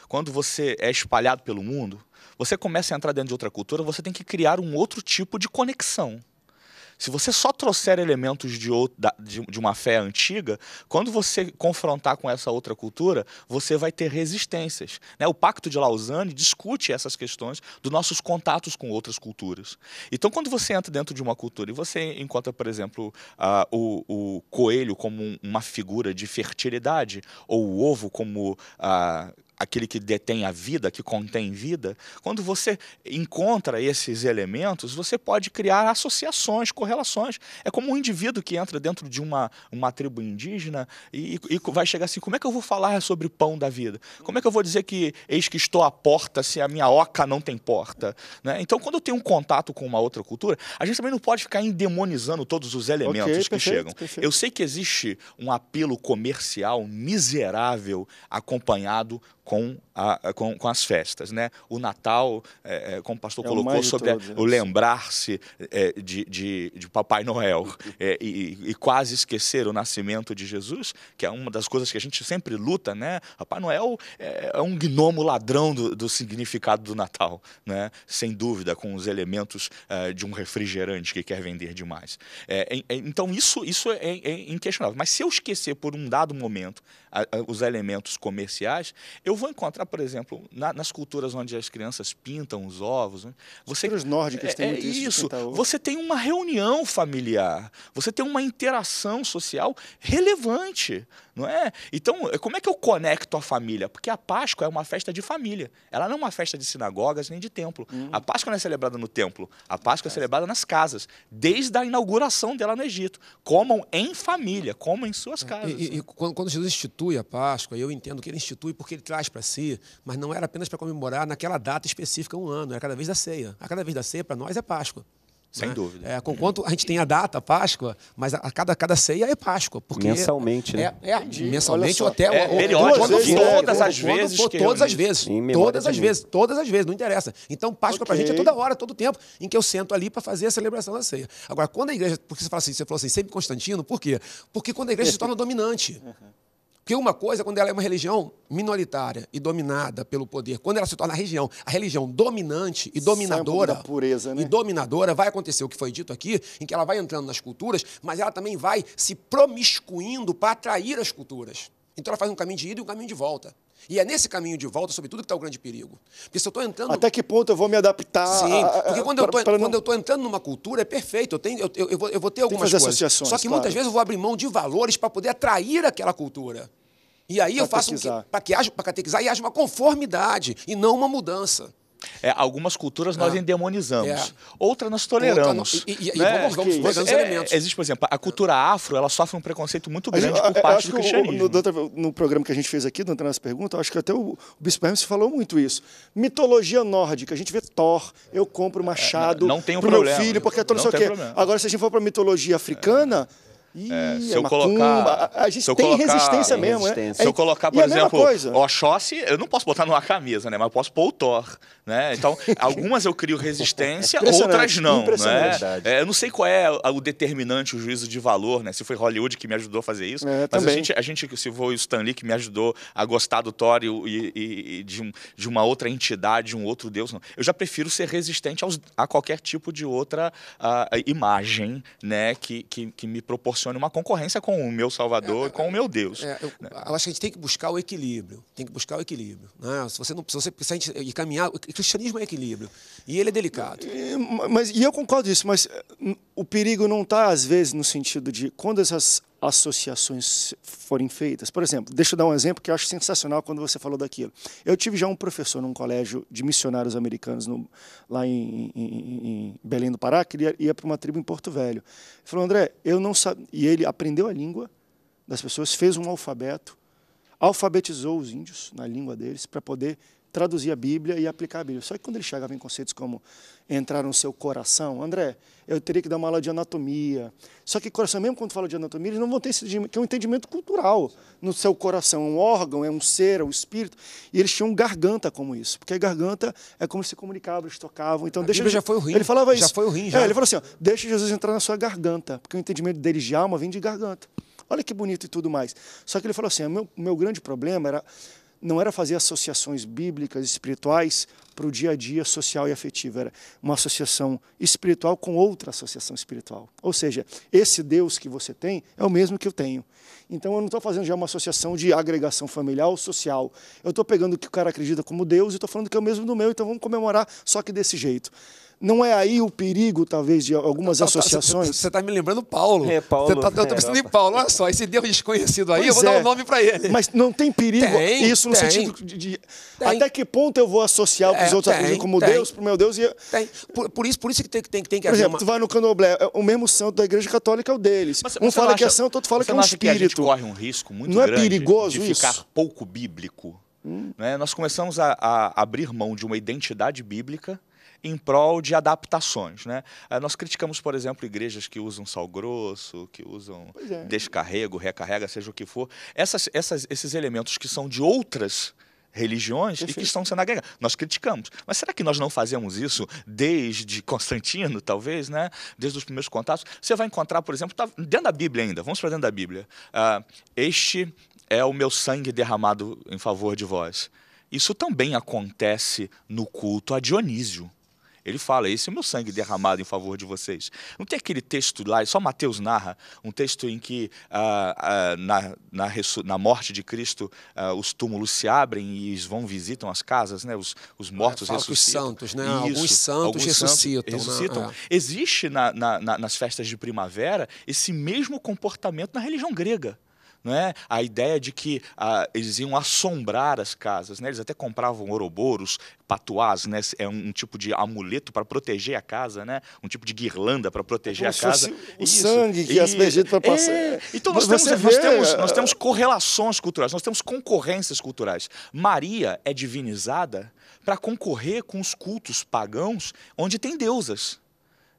quando você é espalhado pelo mundo, você começa a entrar dentro de outra cultura, você tem que criar um outro tipo de conexão. Se você só trouxer elementos de, de, de uma fé antiga, quando você confrontar com essa outra cultura, você vai ter resistências. Né? O Pacto de Lausanne discute essas questões dos nossos contatos com outras culturas. Então, quando você entra dentro de uma cultura e você encontra, por exemplo, uh, o, o, coelho como um, uma figura de fertilidade, ou o ovo como uh, aquele que detém a vida, que contém vida, quando você encontra esses elementos, você pode criar associações, correlações. É como um indivíduo que entra dentro de uma, uma tribo indígena e, e vai chegar assim: como é que eu vou falar sobre o pão da vida? Como é que eu vou dizer que eis que estou à porta se a minha oca não tem porta? Né? Então, quando eu tenho um contato com uma outra cultura, a gente também não pode ficar endemonizando todos os elementos okay, que perfeito, chegam. Perfeito. Eu sei que existe um apelo comercial miserável acompanhado qu'on a, com, com, as festas. Né? O Natal, é, é como o pastor é colocou, o sobre a, né? o lembrar-se é, de, de, de, Papai Noel é, e, e, quase esquecer o nascimento de Jesus, que é uma das coisas que a gente sempre luta. Né? Papai Noel é, é um gnomo ladrão do, do, significado do Natal, né? sem dúvida, com os elementos de um refrigerante que quer vender demais. então, isso, isso é, inquestionável. Mas se eu esquecer por um dado momento os elementos comerciais, eu vou encontrar mostrar, por exemplo, na, nas culturas onde as crianças pintam os ovos. Né? Você, os nórdicos é, têm é muito é isso. isso você tem uma reunião familiar, você tem uma interação social relevante. Não é? Então, como é que eu conecto a família? Porque a Páscoa é uma festa de família. Ela não é uma festa de sinagogas nem de templo. Hum. A Páscoa não é celebrada no templo. A Páscoa é celebrada nas casas, desde a inauguração dela no Egito. Comam em família, comam em suas é, casas. E, e, e quando Jesus institui a Páscoa, eu entendo que ele institui porque ele traz para si, mas não era apenas para comemorar naquela data específica um ano, era cada vez da ceia. A cada vez da ceia para nós é Páscoa. Sem né? dúvida. É, conquanto a gente tem a data, a Páscoa, mas a, a cada, cada ceia é Páscoa. Porque mensalmente, é, né? É, é mensalmente ou até... É, ou, melhor, quando vezes, né? for, todas as vezes. For, todas as vezes. Todas as vezes. Todas as vezes, não interessa. Então, Páscoa okay. para a gente é toda hora, todo tempo, em que eu sento ali para fazer a celebração da ceia. Agora, quando a igreja... Porque você fala assim, você falou assim, sempre Constantino, por quê? Porque quando a igreja se torna dominante... Uhum. Porque uma coisa é quando ela é uma religião minoritária e dominada pelo poder. Quando ela se torna a religião, a religião dominante e dominadora. Da pureza, né? E dominadora, vai acontecer o que foi dito aqui, em que ela vai entrando nas culturas, mas ela também vai se promiscuindo para atrair as culturas. Então ela faz um caminho de ida e um caminho de volta. E é nesse caminho de volta, sobretudo, que está o grande perigo. Porque se eu estou entrando. Até que ponto eu vou me adaptar? Sim, porque quando, pra, eu, estou não... entrando numa cultura, é perfeito. Eu, tenho, eu, eu, vou, eu vou ter algumas coisas. Só que claro. muitas vezes eu vou abrir mão de valores para poder atrair aquela cultura. E aí eu faço para que haja para catequizar e haja uma conformidade e não uma mudança. É, algumas culturas nós ah. endemonizamos, é. outras nós toleramos. Outra, e, e, né? e, vamos, vamos é, elementos. Existe, por exemplo, a cultura afro, ela sofre um preconceito muito grande gente, por parte do cristianismo. O, no, no, programa que a gente fez aqui, durante a pergunta, acho que até o, o Bispo Hermes falou muito isso. Mitologia nórdica, a gente vê Thor, eu compro é, machado é, não, não tem um pro problema, meu filho, porque Thor não, não sei o quê. Problema. Agora, se a gente for para mitologia africana... É Ih, é, é, se eu colocar. A, gente tem colocar, resistência mesmo, né? resistência. né? Se eu é, colocar, por é exemplo, Oxóssi, eu não posso botar numa camisa, né? Mas eu posso pôr o Thor. Né? Então, algumas eu crio resistência, outras não. Né? É, eu não sei qual é o determinante, o juízo de valor, né? Se foi Hollywood que me ajudou a fazer isso. mas a gente, a gente, se foi o Stanley que me ajudou a gostar do Thor e, e, e de, um, de, uma outra entidade, de um outro Deus. Não. Eu já prefiro ser resistente aos, a qualquer tipo de outra uh, imagem né? que, que, que me proporciona proporcione uma concorrência com o meu Salvador, é, com o meu Deus. É, eu, né? eu, acho que a gente tem que buscar o equilíbrio. Tem que buscar o equilíbrio. Né? Se você não se você se a gente caminhar, o cristianismo é equilíbrio. E ele é delicado. E, mas, e eu concordo isso mas hum, o perigo não está, às vezes, no sentido de quando essas associações forem feitas. Por exemplo, deixa eu dar um exemplo que eu acho sensacional quando você falou daquilo. Eu tive já um professor num colégio de missionários americanos no, lá em, em, em, Belém do Pará, que ia, ia para uma tribo em Porto Velho. Ele falou, André, eu não sabia. E ele aprendeu a língua das pessoas, fez um alfabeto, alfabetizou os índios na língua deles para poder traduzir a Bíblia e aplicar a Bíblia. Só que quando ele chegava em conceitos como entrar no seu coração, André, eu teria que dar uma aula de anatomia. Só que coração, mesmo quando fala de anatomia, eles não vão ter esse que é um entendimento cultural no seu coração. É um órgão, é um ser, é um espírito. E eles tinham garganta como isso. Porque a garganta é como se comunicavam, eles tocavam. Então, a deixa Bíblia já foi o rim. Ele falava isso. Já foi o rim, é, já. É, ele falou assim, ó, deixa Jesus entrar na sua garganta. Porque o entendimento dele de alma vem de garganta. Olha que bonito e tudo mais. Só que ele falou assim, o meu, meu grande problema era não era fazer associações bíblicas, espirituais, para o dia a dia social e afetivo. Era uma associação espiritual com outra associação espiritual. Ou seja, esse Deus que você tem é o mesmo que eu tenho. Então eu não estou fazendo já uma associação de agregação familiar ou social. Eu estou pegando o que o cara acredita como Deus e estou falando que é o mesmo do meu, então vamos comemorar só que desse jeito. Não é aí o perigo, talvez, de algumas tá, tá, associações? Você está me lembrando Paulo. É, Paulo. Você tá, eu estou é, pensando é, em Paulo. Olha só, esse Deus é desconhecido aí, eu vou é. dar um é. nome para ele. Mas não tem perigo tem, isso no tem, sentido de, de Até que ponto eu vou associar é, os outros tem, como tem, Deus, para o meu Deus? E... Tem. Por, por, isso, por isso que tem, tem, tem que Por exemplo, uma... tu vai no candomblé, o mesmo santo da igreja católica é o deles. Mas, um fala acha, que é santo, outro fala que é um espírito. Que a gente corre um risco muito não grande é perigoso de ficar pouco bíblico. Hum. Né? Nós começamos a, a abrir mão de uma identidade bíblica em prol de adaptações. Né? Eh, nós criticamos, por exemplo, igrejas que usam sal grosso, que usam é. descarrego, recarrega, seja o que for. Essas, essas, esses elementos que são de outras religiões Perfeito. e que estão sendo agregados. Nós criticamos. Mas será que nós não fazemos isso desde Constantino, talvez, né? Desde os primeiros contatos? Você vai encontrar, por exemplo, tá dentro da Bíblia ainda, vamos para dentro da Bíblia. Uh, este é o meu sangue derramado em favor de vós. Isso também acontece no culto a Dionísio. Ele fala: Esse é o meu sangue derramado em favor de vocês. Não tem aquele texto lá, só Mateus narra, um texto em que ah, ah, na, na, na, morte de Cristo ah, os túmulos se abrem e vão visitam as casas, né? os, os é, mortos é, ressuscitam. Os santos, né? Isso, alguns santos alguns ressuscitam. ressuscitam. Né? É. Existe na, nas festas de primavera esse mesmo comportamento na religião grega né? a ideia de que ah, eles iam assombrar as casas. Né? Eles até compravam oroboros, patuás, né? é um, um tipo de amuleto para proteger a casa, né? um tipo de guirlanda para proteger é a casa. O Isso. sangue que e... as para passar. É. Então nós temos, nós, temos, nós temos correlações culturais, nós temos concorrências culturais. Maria é divinizada para concorrer com os cultos pagãos onde tem deusas.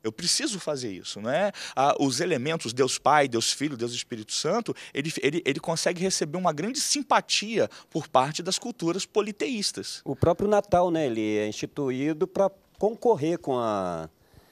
Eu preciso fazer isso, né? Ah, os elementos Deus Pai, Deus Filho, Deus Espírito Santo, ele, ele, ele consegue receber uma grande simpatia por parte das culturas politeístas. O próprio Natal, né? Ele é instituído para concorrer com a,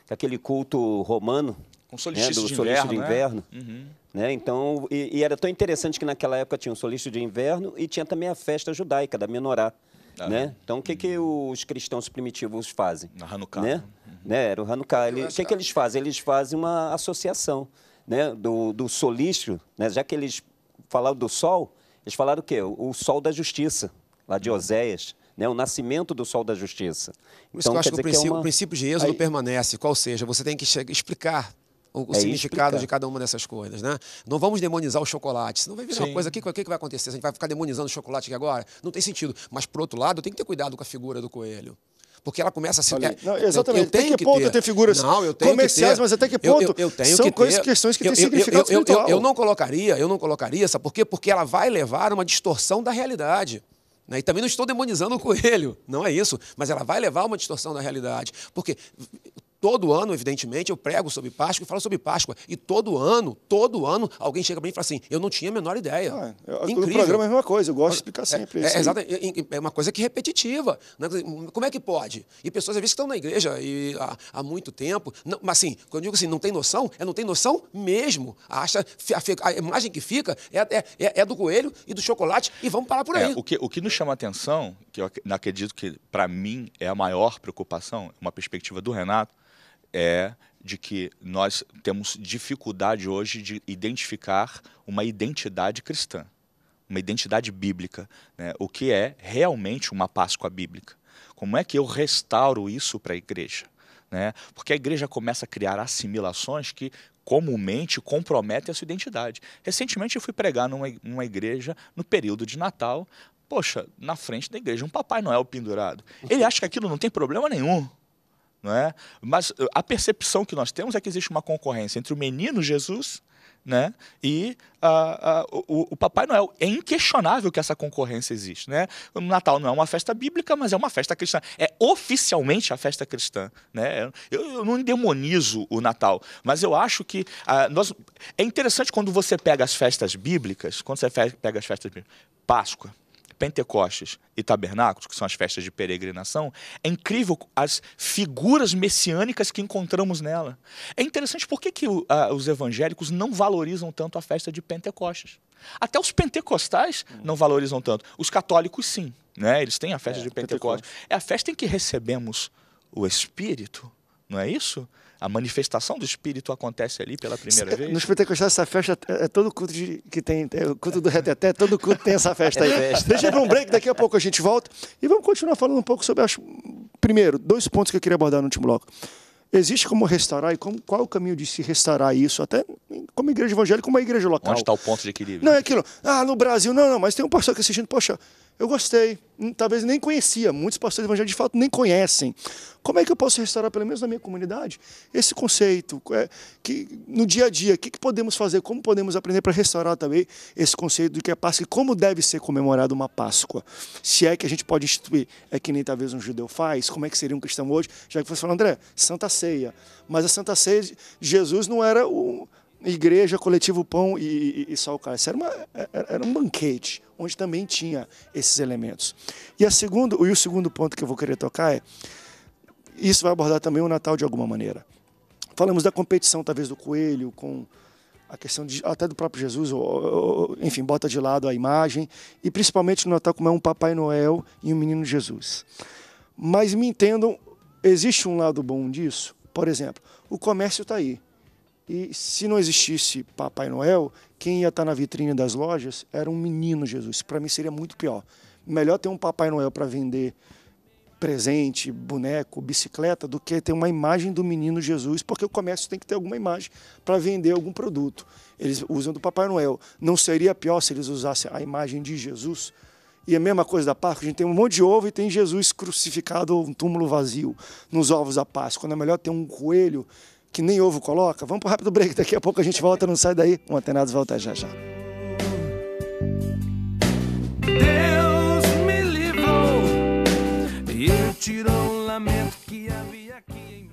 aquele culto romano, com né? solstício, né? do de, solstício de inverno. Né? Uhum. Né? Então, e, e, era tão interessante que naquela época tinha o solstício de inverno e tinha também a festa judaica da menorá. Ah, né? É. Então, o que, que os cristãos primitivos fazem? Na Hanukkah. Né? Uhum. né? Era o Hanukkah. Ele, o que, que eles fazem? Eles fazem uma associação né? do, do solício, né? já que eles falaram do sol, eles falaram o quê? O, sol da justiça, lá de uhum. Oséias. Né, o nascimento do sol da justiça. isso então, eu acho que, o princípio, que é uma... o princípio, de Êxodo Aí... permanece, qual seja, você tem que explicar o, é significado de cada uma dessas coisas, né? Não vamos demonizar o chocolate, senão vai vir Sim. uma coisa aqui, o que vai acontecer? A gente vai ficar demonizando o chocolate aqui agora? Não tem sentido. Mas, por outro lado, tem que ter cuidado com a figura do coelho. Porque ela começa a se. Olha, não, exatamente. Eu, eu tenho até que, ponto ter. ter figuras não, eu tenho comerciais, mas até que ponto eu, eu, eu são que coisas, ter. questões que têm significado eu, eu, eu, não colocaria, eu não colocaria, sabe por quê? Porque ela vai levar uma distorção da realidade. Né? E também não estou demonizando o coelho, não é isso. Mas ela vai levar uma distorção da realidade. Porque Todo ano, evidentemente, eu prego sobre Páscoa e falo sobre Páscoa. E todo ano, todo ano, alguém chega para mim e fala assim: eu não tinha a menor ideia. Ah, eu, Incrível. programa é a mesma coisa, eu gosto de explicar é, sempre. É é, é, é uma coisa que é repetitiva. Né? Como é que pode? E pessoas às vezes estão na igreja e, há, há muito tempo, não, mas assim, quando eu digo assim, não tem noção, é não tem noção mesmo. Acha, a, a imagem que fica é, é, é, do coelho e do chocolate e vamos parar por aí. É, o, que, o que nos chama a atenção, que eu acredito que para mim é a maior preocupação, uma perspectiva do Renato, é de que nós temos dificuldade hoje de identificar uma identidade cristã, uma identidade bíblica, né? o que é realmente uma Páscoa bíblica. Como é que eu restauro isso para a igreja? Né? Porque a igreja começa a criar assimilações que comumente comprometem a sua identidade. Recentemente eu fui pregar numa, numa igreja no período de Natal, poxa, na frente da igreja, um Papai Noel pendurado. Ele acha que aquilo não tem problema nenhum. Não é? Mas eh, a percepção que nós temos é que existe uma concorrência entre o menino Jesus né? E uh, uh, o, o, Papai Noel. É inquestionável que essa concorrência existe, né? O Natal não é uma festa bíblica, mas é uma festa cristã. É oficialmente a festa cristã, né? Eu, eu não demonizo o Natal, mas eu acho que uh, nós... é interessante quando você pega as festas bíblicas, quando você pega as festas bíblicas, Páscoa, Pentecostes e Tabernáculos, que são as festas de peregrinação, é incrível as figuras messiânicas que encontramos nela. É interessante por que, que uh, os evangélicos não valorizam tanto a festa de Pentecostes. Até os pentecostais hum. não valorizam tanto. Os católicos, sim. Né? Eles têm a festa é, de Pentecostes. Pentecostes. É a festa em que recebemos o Espírito, não é isso? a manifestação do Espírito acontece ali pela primeira vez? Nos pentecostais, essa festa é, é todo culto de, que tem, é o culto do reteté, todo culto tem essa festa é aí. É festa. Deixa eu ir um break, daqui a pouco a gente volta e vamos continuar falando um pouco sobre, acho primeiro, dois pontos que eu queria abordar no último bloco. Existe como restaurar e como, qual o caminho de se restaurar isso, até como igreja evangélica, como uma igreja local. Onde está o ponto de equilíbrio? Não é aquilo, ah, no Brasil, não, não, mas tem um pastor que assistindo, poxa, eu gostei, talvez nem conhecia, muitos pastores evangélicos de fato nem conhecem. Como é que eu posso restaurar, pelo menos na minha comunidade, esse conceito? É, que No dia a dia, o que, que podemos fazer? Como podemos aprender para restaurar também esse conceito do que é Páscoa e como deve ser comemorada uma Páscoa? Se é que a gente pode instituir, é que nem talvez um judeu faz, como é que seria um cristão hoje? Já que você falou, André, Santa Ceia. Mas a Santa Ceia de Jesus não era o igreja, coletivo pão e, e, e o cálice. Era, uma, era, é, era um banquete, onde também tinha esses elementos. E, a segundo, e o segundo ponto que eu vou querer tocar é, isso vai abordar também o Natal de alguma maneira. Falamos da competição, talvez, do coelho com a questão de, até do próprio Jesus, ou, ou, enfim, bota de lado a imagem, e principalmente no Natal como é um Papai Noel e um Menino Jesus. Mas me entendam, existe um lado bom disso? Por exemplo, o comércio está aí. E se não existisse Papai Noel, quem ia estar na vitrine das lojas era um menino Jesus. Para mim seria muito pior. Melhor ter um Papai Noel para vender presente, boneco, bicicleta, do que ter uma imagem do menino Jesus, porque o comércio tem que ter alguma imagem para vender algum produto. Eles usam do Papai Noel. Não seria pior se eles usassem a imagem de Jesus? E a mesma coisa da Páscoa, a gente tem um monte de ovo e tem Jesus crucificado, um túmulo vazio, nos ovos da Páscoa. Não é melhor ter um coelho que nem ovo coloca? Vamos para o rápido break, daqui a pouco a gente volta, não sai daí. O Antenados volta já já. Deus me livrou e eu tirou um lamento que havia aqui em mim.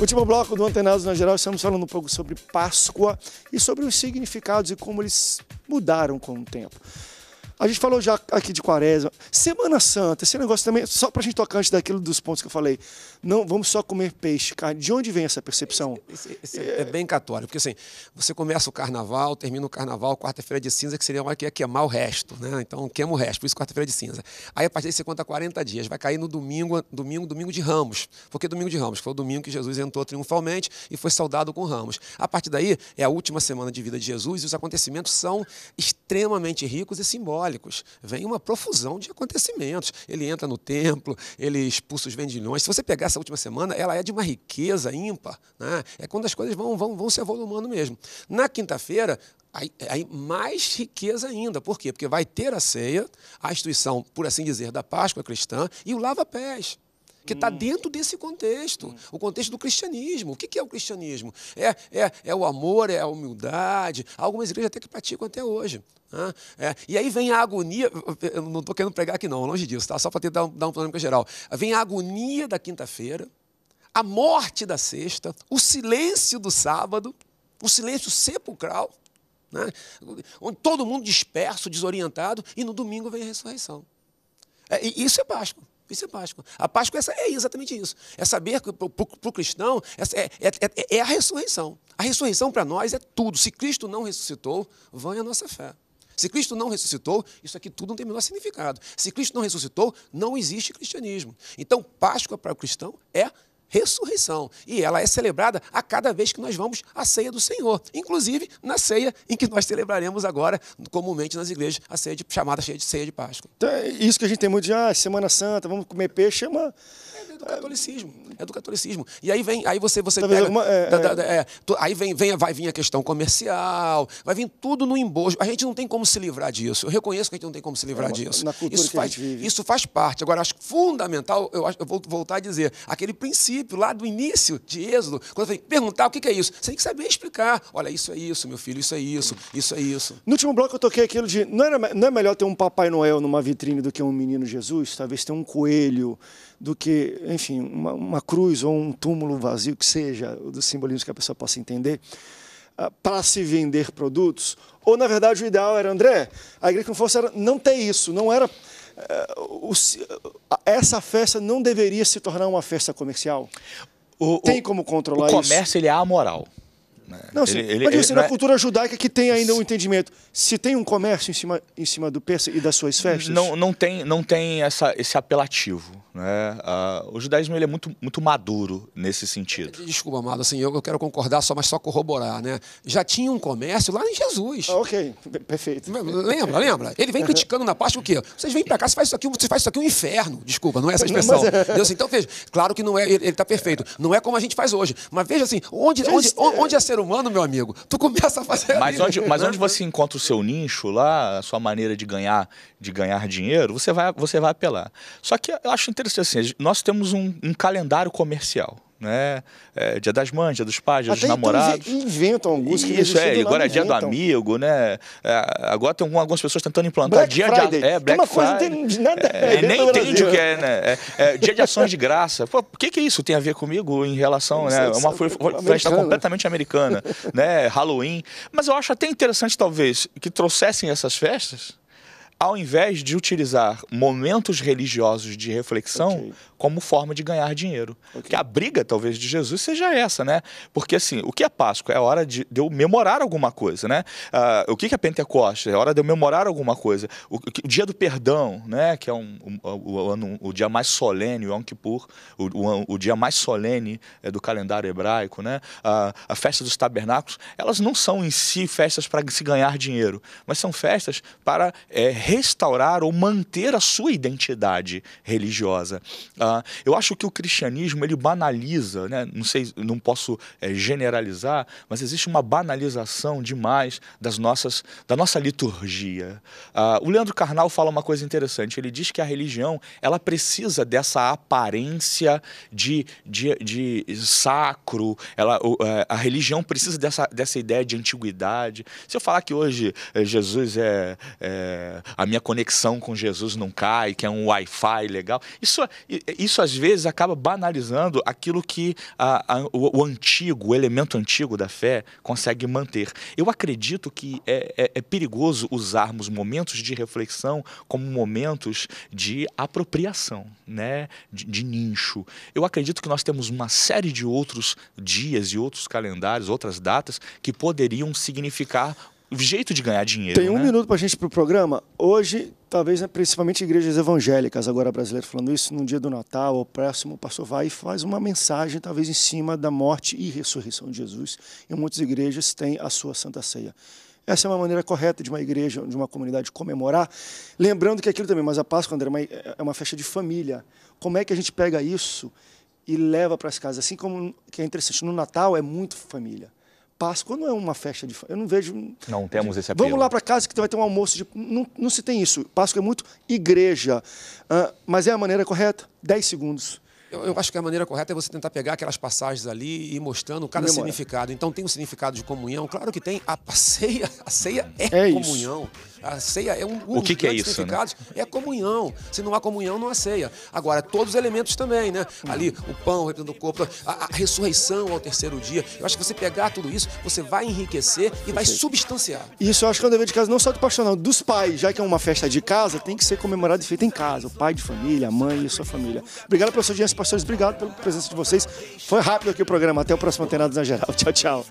Último bloco do Antenados na Geral, estamos falando um pouco sobre Páscoa e sobre os significados e como eles mudaram com o tempo. A gente falou já aqui de quaresma. Semana Santa, esse negócio também, só para a gente tocar antes daquilo dos pontos que eu falei. Não, vamos só comer peixe, carne. De onde vem essa percepção? Esse, esse, esse é... é... bem católico, porque assim, você começa o carnaval, termina o carnaval, quarta-feira de cinza, que seria uma hora que ia queimar o resto, né? Então queima o resto, por isso quarta-feira de cinza. Aí a partir daí você conta 40 dias, vai cair no domingo, domingo, domingo de ramos. Por que domingo de ramos? Foi o domingo que Jesus entrou triunfalmente e foi saudado com ramos. A partir daí é a última semana de vida de Jesus e os acontecimentos são extremamente ricos e simbólicos católicos, vem uma profusão de acontecimentos. Ele entra no templo, ele expulsa os vendilhões. Se você pegar essa última semana, ela é de uma riqueza ímpar. Né? É quando as coisas vão, vão, vão se avolumando mesmo. Na quinta-feira, Aí, aí, mais riqueza ainda. Por quê? Porque vai ter a ceia, a instituição, por assim dizer, da Páscoa cristã e o lava-pés que está hum. dentro desse contexto, hum. o contexto do cristianismo. O que, é o cristianismo? É, é, é o amor, é a humildade, Há algumas igrejas até que praticam até hoje. Né? É, e aí vem a agonia, eu não estou querendo pregar aqui não, longe disso, tá? só para tentar dar um panorama geral. Vem a agonia da quinta-feira, a morte da sexta, o silêncio do sábado, o silêncio sepulcral, né? onde todo mundo disperso, desorientado, e no domingo vem a ressurreição. É, e isso é Páscoa. Isso é Páscoa. A Páscoa é, essa, é exatamente isso. É saber que para o cristão é, é, é, é, a ressurreição. A ressurreição para nós é tudo. Se Cristo não ressuscitou, vã é a nossa fé. Se Cristo não ressuscitou, isso aqui tudo não tem o menor significado. Se Cristo não ressuscitou, não existe cristianismo. Então, Páscoa para o cristão é ressurreição. E ela é celebrada a cada vez que nós vamos à ceia do Senhor, inclusive na ceia em que nós celebraremos agora, comumente nas igrejas, a ceia de, chamada ceia de Páscoa. Então, é isso que a gente tem muito de ah, Semana Santa, vamos comer peixe, é uma do é. catolicismo. É do catolicismo. E aí vem, aí você, você tá pega. é, da, da, é. é, tu, aí vem, vem, vai vir a questão comercial, vai vir tudo no embojo. A gente não tem como se livrar disso. Eu reconheço que a gente não tem como se livrar é, disso. Na cultura isso que faz, a gente vive. Isso faz parte. Agora, acho fundamental, eu, acho, eu vou voltar a dizer, aquele princípio lá do início de Êxodo, quando eu falei, perguntar o que é isso, você tem que saber explicar. Olha, isso é isso, meu filho, isso é isso, isso é isso. No último bloco eu toquei aquilo de não, era, não é melhor ter um Papai Noel numa vitrine do que um menino Jesus? Talvez ter um coelho do que, enfim, uma, uma cruz ou um túmulo vazio que seja, dos simbolismos que a pessoa possa entender, ah, para se vender produtos. Ou, na verdade, o ideal era, André, a igreja com não fosse era não ter isso, não era eh, ah, essa festa não deveria se tornar uma festa comercial? O, Tem como controlar isso? O comércio isso? ele é amoral. É. Não, ele, Ele, mas assim, é- na é- cultura judaica que tem ainda um entendimento, se tem um comércio em cima, em cima do persa e das suas festas? Não, não tem, não tem essa, esse apelativo. Né? Ah, o judaísmo ele é muito, muito maduro nesse sentido. Desculpa, Amado, assim, eu, quero concordar, só, mas só corroborar. Né? Já tinha um comércio lá em Jesus. Ah, ok, perfeito. Lembra, lembra? Ele vem criticando na parte o quê? Vocês vêm para cá, você faz isso aqui, você faz isso aqui um inferno. Desculpa, não é essa expressão. Deus, então veja, claro que não é, ele está perfeito. Não é como a gente faz hoje. Mas veja assim, onde, onde, onde, onde a ser humano, meu amigo, tu começa a fazer. Mas, ali, onde, né? mas onde você encontra o seu nicho lá, a sua maneira de ganhar, de ganhar dinheiro, você vai, você vai apelar. Só que eu acho interessante assim, nós temos um, um calendário comercial né? É, dia das mães, dia dos pais, dia Até dos então namorados. Então inventam alguns que Isso, é, agora é dia do amigo, né? É, agora tem algumas pessoas tentando implantar Black dia é, Friday. de. É, Black uma Friday. Coisa, não tem nada é, nem entende o que é, né? É, é, dia de ações de graça. Pô, o que, que isso tem a ver comigo em relação, né? É, é uma festa completamente americana, né? Halloween. Mas eu acho até interessante, talvez, que trouxessem essas festas ao invés de utilizar momentos religiosos de reflexão okay. como forma de ganhar dinheiro. Okay. Que a briga, talvez, de Jesus seja essa, né? Porque, assim, o que é Páscoa? É hora de, eu memorar alguma coisa, né? Uh, o que é Pentecostes? É hora de eu memorar alguma coisa. O, o dia do perdão, né? Que é um, o, dia mais solene, o Yom Kippur, o, o dia mais solene é, do calendário hebraico, né? Uh, a festa dos tabernáculos, elas não são em si festas para se ganhar dinheiro, mas são festas para é, restaurar ou manter a sua identidade religiosa. Uh, eu acho que o cristianismo ele banaliza, né? não sei, não posso é, generalizar, mas existe uma banalização demais das nossas, da nossa liturgia. Uh, o Leandro Carnal fala uma coisa interessante. Ele diz que a religião ela precisa dessa aparência de, de, de sacro. Ela, uh, a religião precisa dessa, dessa ideia de antiguidade. Se eu falar que hoje é, Jesus é, é a minha conexão com Jesus não cai, que é um Wi-Fi legal. Isso, isso às vezes acaba banalizando aquilo que a, a, o, o, antigo, o elemento antigo da fé consegue manter. Eu acredito que é, é, é perigoso usarmos momentos de reflexão como momentos de apropriação, né? De, de, nicho. Eu acredito que nós temos uma série de outros dias e outros calendários, outras datas que poderiam significar jeito de ganhar dinheiro. Tem um né? minuto para a gente para o programa. Hoje, talvez, né, principalmente igrejas evangélicas, agora brasileiras falando isso, no dia do Natal ou próximo, o pastor vai e faz uma mensagem, talvez, em cima da morte e ressurreição de Jesus. E muitas igrejas têm a sua Santa Ceia. Essa é uma maneira correta de uma igreja, de uma comunidade comemorar. Lembrando que aquilo também, mas a Páscoa, André, é uma é festa de família. Como é que a gente pega isso e leva para as casas? Assim como que é interessante, no Natal é muito família Páscoa não é uma festa de. Eu não vejo. Não temos esse apelo. Vamos lá para casa que vai ter um almoço. De... Não, não se tem isso. Páscoa é muito igreja. Uh, mas é a maneira correta? 10 segundos. Eu, eu, acho que a maneira correta é você tentar pegar aquelas passagens ali e ir mostrando cada significado. Então tem um significado de comunhão, claro que tem. A ceia, a ceia é, é comunhão. Isso. A ceia é um, um o que, que é isso, né? É comunhão. Se não há comunhão, não há ceia. Agora, todos os elementos também, né? Ali, o pão representando o corpo, a, a, ressurreição ao terceiro dia. Eu acho que você pegar tudo isso, você vai enriquecer e vai substanciar. Isso eu acho que é um dever de casa, não só do pastor, não, dos pais, já que é uma festa de casa, tem que ser comemorado e feito em casa. O pai de família, a mãe e a sua família. Obrigado pela sua audiência pastores, obrigado pela presença de vocês. Foi rápido aqui o programa. Até o próximo Antenados na Geral. Tchau, tchau.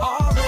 all